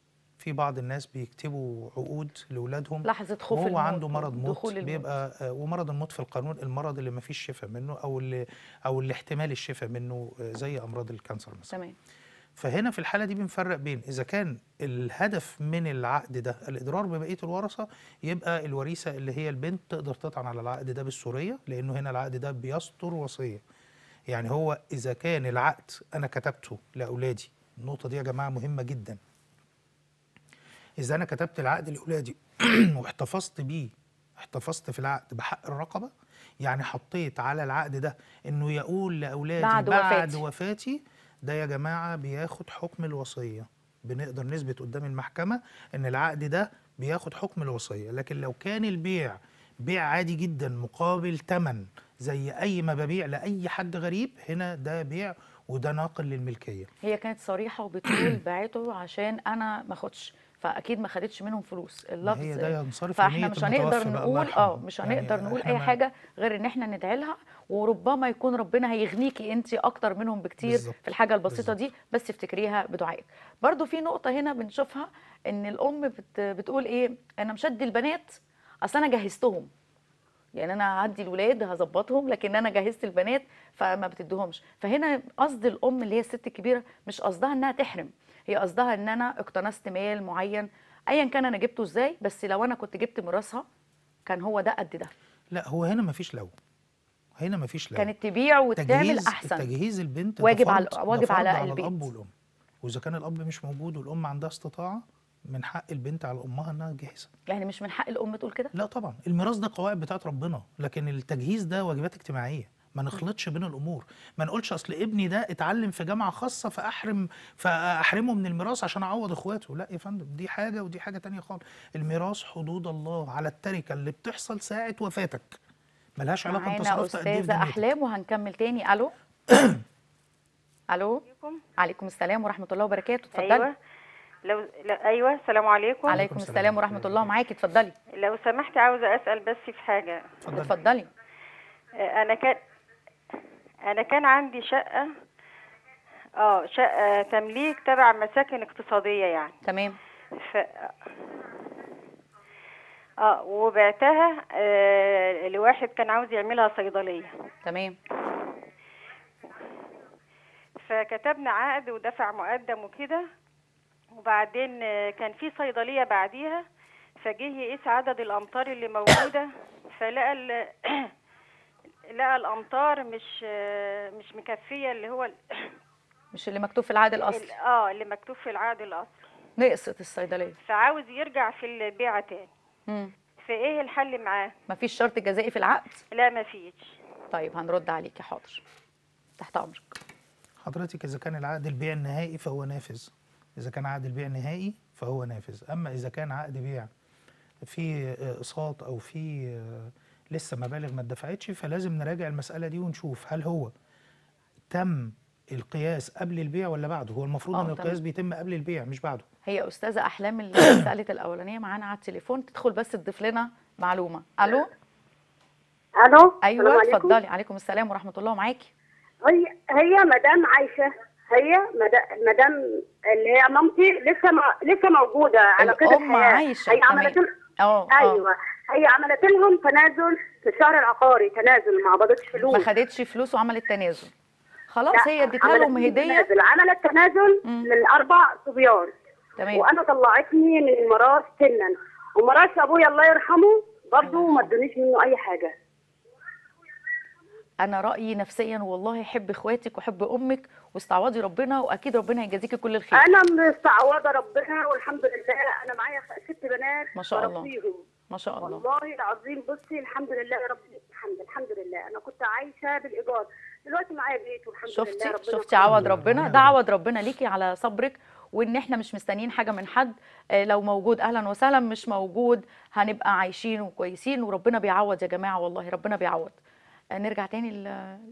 في بعض الناس بيكتبوا عقود لاولادهم لحظه خوف وهو الموت عنده مرض موت بيبقى آه، ومرض الموت في القانون المرض اللي ما فيش شفاء منه او اللي او اللي احتمال الشفاء منه آه، زي امراض الكانسر مثلا تمام فهنا في الحاله دي بنفرق بين اذا كان الهدف من العقد ده الاضرار ببقيه الورثه يبقى الوريثه اللي هي البنت تقدر تطعن على العقد ده بالسوريه لانه هنا العقد ده بيستر وصيه يعني هو اذا كان العقد انا كتبته لاولادي النقطه دي يا جماعه مهمه جدا اذا انا كتبت العقد لاولادي *clears throat* واحتفظت بيه احتفظت في العقد بحق الرقبه يعني حطيت على العقد ده انه يقول لاولادي بعد, بعد وفاتي. وفاتي ده يا جماعه بياخد حكم الوصيه بنقدر نثبت قدام المحكمه ان العقد ده بياخد حكم الوصيه لكن لو كان البيع بيع عادي جدا مقابل تمن زي اي ما ببيع لاي حد غريب هنا ده بيع وده ناقل للملكيه هي كانت صريحه وبتقول *clears throat* بعته عشان انا ما اخدش فاكيد ما خدتش منهم فلوس اللفظ هي ده فاحنا مش آه، يعني هنقدر نقول اه مش هنقدر يعني نقول اي حاجه غير ان احنا ندعي لها وربما يكون ربنا هيغنيكي انت اكتر منهم بكتير بالزبط. في الحاجه البسيطه بالزبط. دي بس افتكريها بدعائك برضو في نقطه هنا بنشوفها ان الام بت بتقول ايه انا مش هدي البنات اصل انا جهزتهم يعني انا هدي الولاد هظبطهم لكن انا جهزت البنات فما بتديهمش فهنا قصد الام اللي هي الست الكبيره مش قصدها انها تحرم هي قصدها ان انا اقتنصت مال معين ايا كان انا جبته ازاي بس لو انا كنت جبت ميراثها كان هو ده قد ده لا هو هنا مفيش لو هنا مفيش لو كانت تبيع وتعمل احسن تجهيز البنت واجب على واجب على, على البيت. الاب والام واذا كان الاب مش موجود والام عندها استطاعه من حق البنت على امها انها تجهزها يعني مش من حق الام تقول كده لا طبعا الميراث ده قواعد بتاعت ربنا لكن التجهيز ده واجبات اجتماعيه ما نخلطش بين الامور ما نقولش اصل ابني ده اتعلم في جامعه خاصه فاحرم فاحرمه من الميراث عشان اعوض اخواته لا يا فندم دي حاجه ودي حاجه تانية خالص الميراث حدود الله على التركه اللي بتحصل ساعه وفاتك ملهاش علاقه انت صرفت قد ايه استاذه احلام وهنكمل تاني الو *coughs* الو عليكم السلام ورحمه الله وبركاته اتفضلي أيوة. لو لا ايوه السلام عليكم وعليكم السلام ورحمه الله معاكي اتفضلي لو سمحتي عاوزه اسال بس في حاجه اتفضلي انا كانت انا كان عندي شقه اه شقه تمليك تبع مساكن اقتصاديه يعني تمام ف... اه وبعتها آه لواحد كان عاوز يعملها صيدليه تمام فكتبنا عقد ودفع مقدم وكده وبعدين آه، كان في صيدليه بعديها فجه يقيس عدد الامطار اللي موجوده فلقى *clears throat* لا الامطار مش مش مكفيه اللي هو *coughs* مش اللي مكتوب في العقد الاصلي اه اللي مكتوب في العقد الاصلي نقصت الصيدليه فعاوز يرجع في البيعه تاني امم فايه الحل معاه مفيش شرط جزائي في العقد لا مفيش طيب هنرد عليكي حاضر تحت امرك حضرتك اذا كان العقد البيع النهائي فهو نافذ اذا كان عقد البيع نهائي فهو نافذ اما اذا كان عقد بيع في آه، اقساط او في آه، لسه مبالغ ما اتدفعتش فلازم نراجع المساله دي ونشوف هل هو تم القياس قبل البيع ولا بعده هو المفروض آه، ان القياس بيتم قبل البيع مش بعده هي استاذه احلام اللي سالت الاولانيه معانا على التليفون تدخل بس تضيف لنا معلومه الو الو ايوه اتفضلي عليكم السلام ورحمه الله معاكي هي هي مدام عايشه هي مدام اللي هي مامتي لسه م... لسه موجوده على قيد الحياه عايشه هي عملت آه، آه. ايوه هي عملت لهم تنازل في الشهر العقاري تنازل ما قبضتش فلوس ما خدتش فلوس وعملت تنازل خلاص هي اديتها لهم هديه تنازل. عملت تنازل مم. للاربع صبيان تمام وانا طلعتني من المراه سنا ومراه ابويا الله يرحمه برضه ما ادونيش منه اي حاجه انا رايي نفسيا والله حب اخواتك وحب امك واستعوضي ربنا واكيد ربنا هيجازيكي كل الخير انا مستعوضه ربنا والحمد لله انا معايا ست بنات ما شاء الله ما شاء الله والله العظيم بصي الحمد لله يا رب الحمد الحمد لله انا كنت عايشه بالايجار دلوقتي معايا بيت والحمد لله شفتي شفتي عوض ربنا ده عوض ربنا ليكي على صبرك وان احنا مش مستنيين حاجه من حد آه، لو موجود اهلا وسهلا مش موجود هنبقى عايشين وكويسين وربنا بيعوض يا جماعه والله ربنا بيعوض آه، نرجع تاني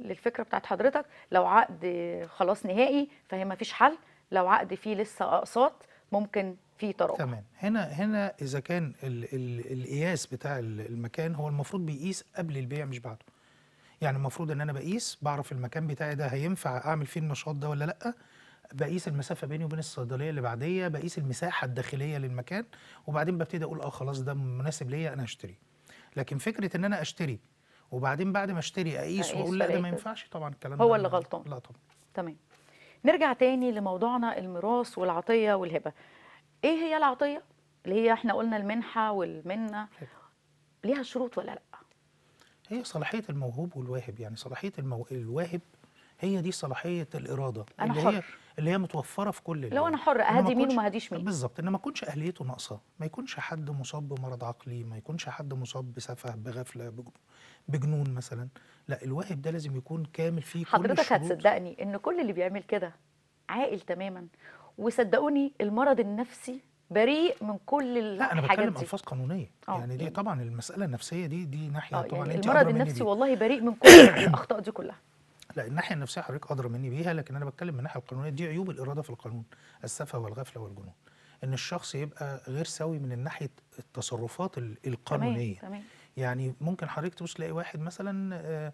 للفكره بتاعت حضرتك لو عقد خلاص نهائي فهي مفيش حل لو عقد فيه لسه اقساط ممكن في تراجع تمام هنا هنا اذا كان الـ الـ القياس بتاع المكان هو المفروض بيقيس قبل البيع مش بعده يعني المفروض ان انا بقيس بعرف المكان بتاعي ده هينفع اعمل فيه النشاط ده ولا لا بقيس المسافه بيني وبين الصيدليه اللي بعديه بقيس المساحه الداخليه للمكان وبعدين ببتدي اقول اه خلاص ده مناسب ليا انا هشتري لكن فكره ان انا اشتري وبعدين بعد ما اشتري اقيس واقول لا ده ما ينفعش طبعا الكلام هو اللي غلطان لا طبعا تمام نرجع تاني لموضوعنا الميراث والعطيه والهبه ايه هي العطيه اللي هي احنا قلنا المنحه والمنه ليها شروط ولا لا هي صلاحيه الموهوب والواهب يعني صلاحيه المو... الواهب هي دي صلاحيه الاراده أنا اللي حر. هي اللي هي متوفره في كل لو انا حر اهدي مين وما هديش مين بالظبط ان ما يكونش اهليته ناقصه ما يكونش حد مصاب بمرض عقلي ما يكونش حد مصاب بسفه بغفله بجنون مثلا لا الواهب ده لازم يكون كامل فيه حضرتك كل حضرتك هتصدقني ان كل اللي بيعمل كده عاقل تماما وصدقوني المرض النفسي بريء من كل الحاجات لا انا بتكلم الفاظ قانونيه أوه. يعني دي طبعا المساله النفسيه دي دي ناحيه آه، طبعا يعني المرض النفسي والله بريء من كل *coughs* الاخطاء دي كلها لا الناحيه النفسيه حضرتك ادرى مني بيها لكن انا بتكلم من الناحيه القانونيه دي عيوب الاراده في القانون السفه والغفله والجنون ان الشخص يبقى غير سوي من ناحيه التصرفات القانونيه تمام. تمام. يعني ممكن حضرتك تبص تلاقي واحد مثلا آه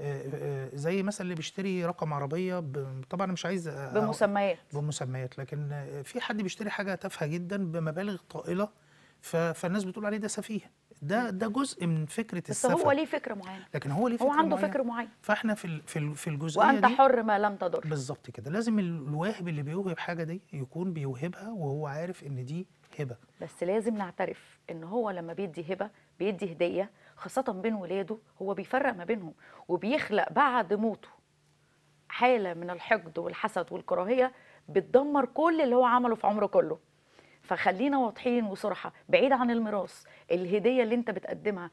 آه، آه، زي مثلا اللي بيشتري رقم عربيه طبعا مش عايز آه، بمسميات بمسميات لكن في حد بيشتري حاجه تافهه جدا بمبالغ طائله فالناس بتقول عليه ده سفيه ده ده جزء من فكره بس بس هو ليه فكره معينه لكن هو ليه فكره هو عنده معين. فكر معين فاحنا في في في الجزئيه وانت دي حر ما لم تضر بالظبط كده لازم الواهب اللي بيوهب حاجه دي يكون بيوهبها وهو عارف ان دي هبه بس لازم نعترف ان هو لما بيدي هبه بيدي هديه خاصة بين ولاده هو بيفرق ما بينهم وبيخلق بعد موته حالة من الحقد والحسد والكراهية بتدمر كل اللي هو عمله في عمره كله فخلينا واضحين وصراحة بعيد عن الميراث الهدية اللي انت بتقدمها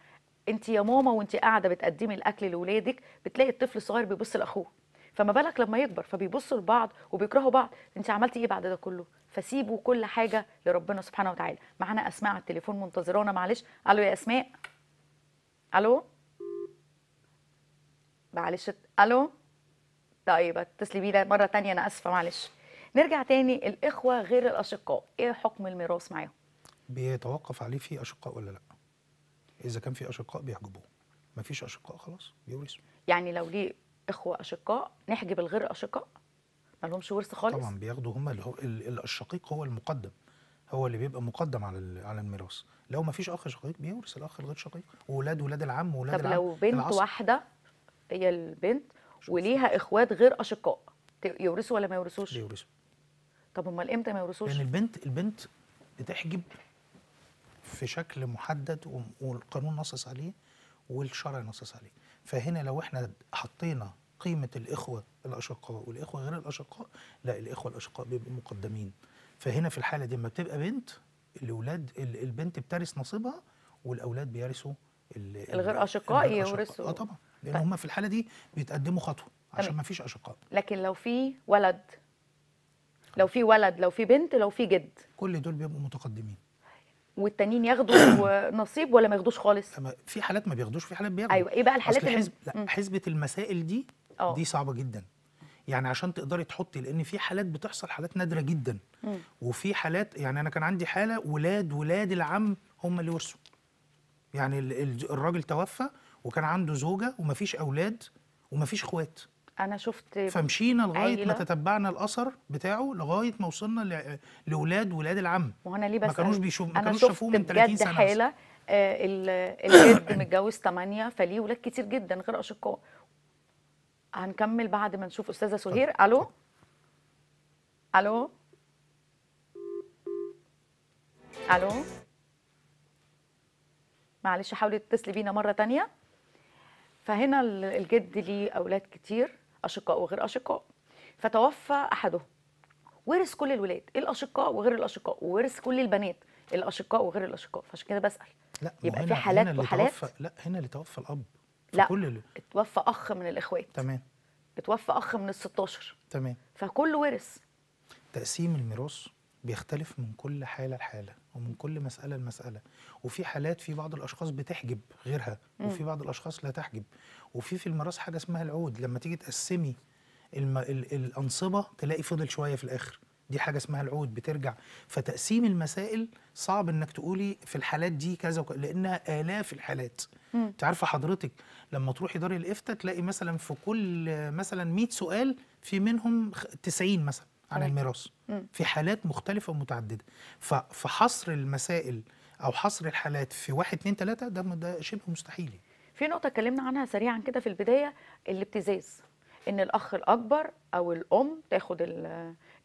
انت يا ماما وانت قاعدة بتقدمي الأكل لولادك بتلاقي الطفل الصغير بيبص لأخوه فما بالك لما يكبر فبيبصوا لبعض وبيكرهوا بعض انت عملتي ايه بعد ده كله فسيبوا كل حاجه لربنا سبحانه وتعالى معانا اسماء على التليفون منتظرانا معلش الو يا اسماء الو معلش الو طيب اتصلي بينا مره تانية انا اسفه معلش نرجع تاني الاخوه غير الاشقاء ايه حكم الميراث معاهم بيتوقف عليه في اشقاء ولا لا اذا كان في اشقاء بيحجبوه فيش اشقاء خلاص بيورثوا يعني لو ليه اخوه اشقاء نحجب الغير اشقاء ما لهمش ورث خالص طبعا بياخدوا هم الشقيق هو المقدم هو اللي بيبقى مقدم على على الميراث لو ما فيش اخ شقيق بيورث الاخ الغير شقيق واولاد ولاد العم واولاد العم طب لو بنت العصر. واحده هي البنت وليها اخوات غير اشقاء يورثوا ولا ما يورثوش؟ بيورثوا طب امال امتى ما يورثوش؟ لان يعني البنت البنت بتحجب في شكل محدد والقانون نصص عليه والشرع نصص عليه فهنا لو احنا حطينا قيمه الاخوه الاشقاء والاخوه غير الاشقاء لا الاخوه الاشقاء بيبقوا مقدمين فهنا في الحاله دي لما بتبقى بنت الاولاد البنت بترث نصيبها والاولاد بيرثوا الغير اشقائي يورثوا اه طبعا لان طيب. هم في الحاله دي بيتقدموا خطوه عشان ما فيش اشقاء لكن لو في ولد لو في ولد لو في بنت لو في جد كل دول بيبقوا متقدمين والتانيين ياخدوا *coughs* نصيب ولا ما ياخدوش خالص في حالات ما بياخدوش في حالات بياخدوا ايوه ايه بقى الحالات اللي حزب لا حسبه المسائل دي أوه. دي صعبه جدا يعني عشان تقدري تحطي لان في حالات بتحصل حالات نادره جدا م. وفي حالات يعني انا كان عندي حاله ولاد ولاد العم هم اللي ورثوا يعني الراجل توفى وكان عنده زوجه ومفيش اولاد ومفيش اخوات انا شفت فمشينا لغايه ما تتبعنا الاثر بتاعه لغايه ما وصلنا لاولاد ولاد العم وانا ليه بس ما كانوش بيشوف ما كانوش شافوه من 30 سنه حاله آه الجد متجوز 8 فليه ولاد كتير جدا غير اشقاء هنكمل بعد ما نشوف استاذه سهير الو الو الو معلش حاولي تتصلي بينا مره تانية فهنا الجد ليه اولاد كتير اشقاء وغير اشقاء فتوفى احدهم ورث كل الولاد الاشقاء وغير الاشقاء ورث كل البنات الاشقاء وغير الاشقاء فعشان كده بسال لا يبقى في حالات وحالات لا هنا اللي توفى الاب لا كل اتوفى اخ من الاخوات تمام اتوفى اخ من ال 16 تمام فكله ورث تقسيم الميراث بيختلف من كل حاله لحاله ومن كل مساله لمساله وفي حالات في بعض الاشخاص بتحجب غيرها وفي بعض الاشخاص لا تحجب وفي في الميراث حاجه اسمها العود لما تيجي تقسمي الم... ال... الانصبه تلاقي فضل شويه في الاخر دي حاجه اسمها العود بترجع فتقسيم المسائل صعب انك تقولي في الحالات دي كذا وكذا لانها الاف الحالات انت عارفه حضرتك لما تروحي دار الافتاء تلاقي مثلا في كل مثلا 100 سؤال في منهم 90 مثلا عن الميراث في حالات مختلفه ومتعدده فحصر المسائل او حصر الحالات في 1 2 3 ده ده شبه مستحيل يعني. في نقطه اتكلمنا عنها سريعا كده في البدايه الابتزاز ان الاخ الاكبر او الام تاخد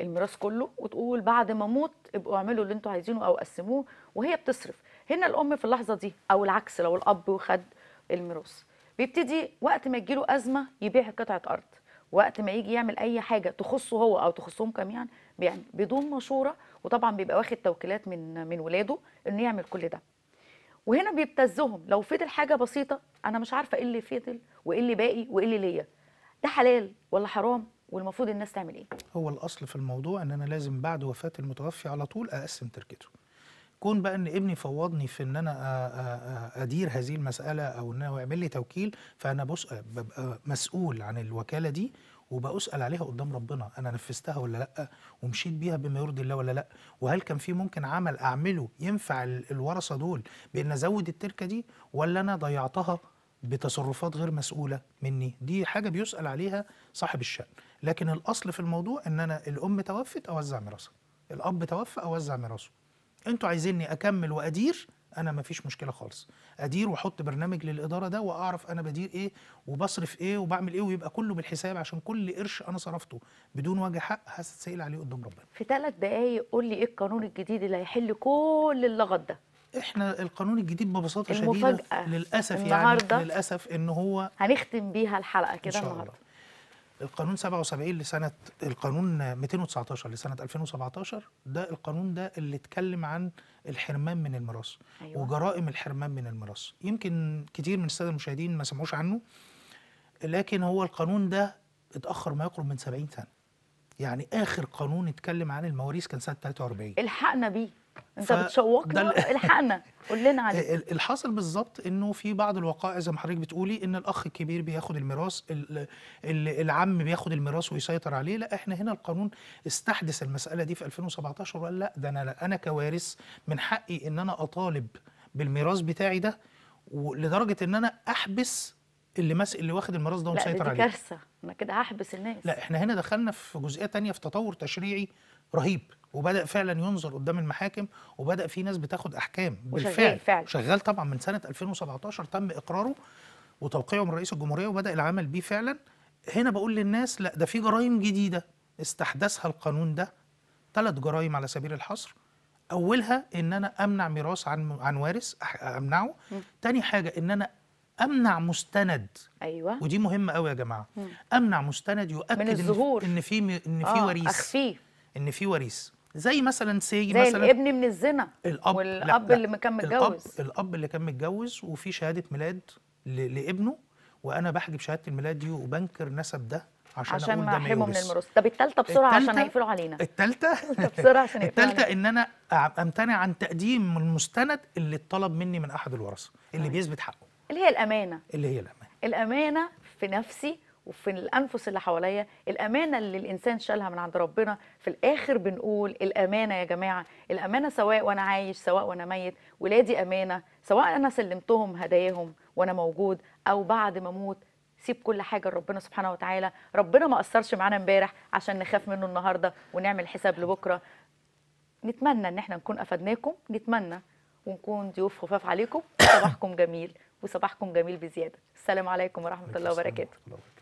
الميراث كله وتقول بعد ما اموت ابقوا اعملوا اللي انتوا عايزينه او قسموه وهي بتصرف هنا الام في اللحظه دي او العكس لو الاب وخد الميراث بيبتدي وقت ما يجيله ازمه يبيع قطعه ارض وقت ما يجي يعمل اي حاجه تخصه هو او تخصهم جميعا بيعمل بدون مشوره وطبعا بيبقى واخد توكيلات من من ولاده انه يعمل كل ده وهنا بيبتزهم لو فضل حاجه بسيطه انا مش عارفه ايه اللي فضل وايه اللي باقي وايه اللي ليا ده حلال ولا حرام والمفروض الناس تعمل ايه هو الاصل في الموضوع ان انا لازم بعد وفاه المتوفي على طول اقسم تركته كون بقى ان ابني فوضني في ان انا ادير هذه المساله او ان هو يعمل لي توكيل فانا بسال ببقى مسؤول عن الوكاله دي وبسال عليها قدام ربنا انا نفذتها ولا لا ومشيت بيها بما يرضي الله ولا لا وهل كان في ممكن عمل اعمله ينفع الورثه دول بان ازود التركه دي ولا انا ضيعتها بتصرفات غير مسؤوله مني دي حاجه بيسال عليها صاحب الشان لكن الاصل في الموضوع ان انا الام توفت اوزع ميراثها الاب توفى اوزع ميراثه انتوا عايزيني اكمل وادير انا ما فيش مشكله خالص ادير واحط برنامج للاداره ده واعرف انا بدير ايه وبصرف ايه وبعمل ايه ويبقى كله بالحساب عشان كل قرش انا صرفته بدون وجه حق هتسئل عليه قدام ربنا في ثلاث دقايق قول لي ايه القانون الجديد اللي هيحل كل اللغط ده احنا القانون الجديد ببساطه شديده للاسف يعني للاسف ان هو هنختم بيها الحلقه كده النهارده القانون 77 لسنه القانون 219 لسنه 2017 ده القانون ده اللي اتكلم عن الحرمان من الميراث أيوة. وجرائم الحرمان من الميراث يمكن كتير من الساده المشاهدين ما سمعوش عنه لكن هو القانون ده اتاخر ما يقرب من 70 سنه يعني اخر قانون اتكلم عن المواريث كان سنه 43 الحقنا بيه انت ف... بتشوقنا *laughs* الحقنا قول لنا عليه الحاصل بالظبط انه في بعض الوقائع زي ما حضرتك بتقولي ان الاخ الكبير بياخد الميراث العم بياخد الميراث ويسيطر عليه لا احنا هنا القانون استحدث المساله دي في 2017 وقال لا ده انا لا انا كوارث من حقي ان انا اطالب بالميراث بتاعي ده ولدرجه ان انا احبس اللي ماسك اللي واخد الميراث ده ومسيطر عليه لا دي كارثه انا كده هحبس الناس لا احنا هنا دخلنا في جزئيه تانية في تطور تشريعي رهيب وبدا فعلا ينظر قدام المحاكم وبدا في ناس بتاخد احكام بالفعل فعلا. شغال طبعا من سنه 2017 تم اقراره وتوقيعه من رئيس الجمهوريه وبدا العمل بيه فعلا هنا بقول للناس لا ده في جرائم جديده استحدثها القانون ده ثلاث جرائم على سبيل الحصر اولها ان انا امنع ميراث عن عن وارث امنعه تاني حاجه ان انا امنع مستند ايوه ودي مهمه قوي يا جماعه مم. امنع مستند يؤكد من الزهور. ان في ان في آه وريث اخفيه ان في وريث زي مثلا سي زي مثلا ابني من الزنا الاب والاب لا لا. اللي كان متجوز الاب, الاب اللي كان متجوز وفي شهاده ميلاد لابنه وانا بحجب شهاده الميلاد دي وبنكر نسب ده عشان, عشان اقول ده من المرس طب الثالثه بسرعه عشان يقفلوا علينا الثالثه بسرعه عشان *laughs* الثالثه ان انا امتنع عن تقديم المستند اللي اتطلب مني من احد الورثه اللي بيثبت حقه اللي هي الامانه اللي هي الامانه الامانه في نفسي وفي الانفس اللي حواليا الامانه اللي الانسان شالها من عند ربنا في الاخر بنقول الامانه يا جماعه الامانه سواء وانا عايش سواء وانا ميت ولادي امانه سواء انا سلمتهم هداياهم وانا موجود او بعد ما اموت سيب كل حاجه لربنا سبحانه وتعالى ربنا ما قصرش معانا امبارح عشان نخاف منه النهارده ونعمل حساب لبكره نتمنى ان احنا نكون افدناكم نتمنى ونكون ضيوف خفاف عليكم صباحكم جميل وصباحكم جميل بزياده السلام عليكم ورحمه الله وبركاته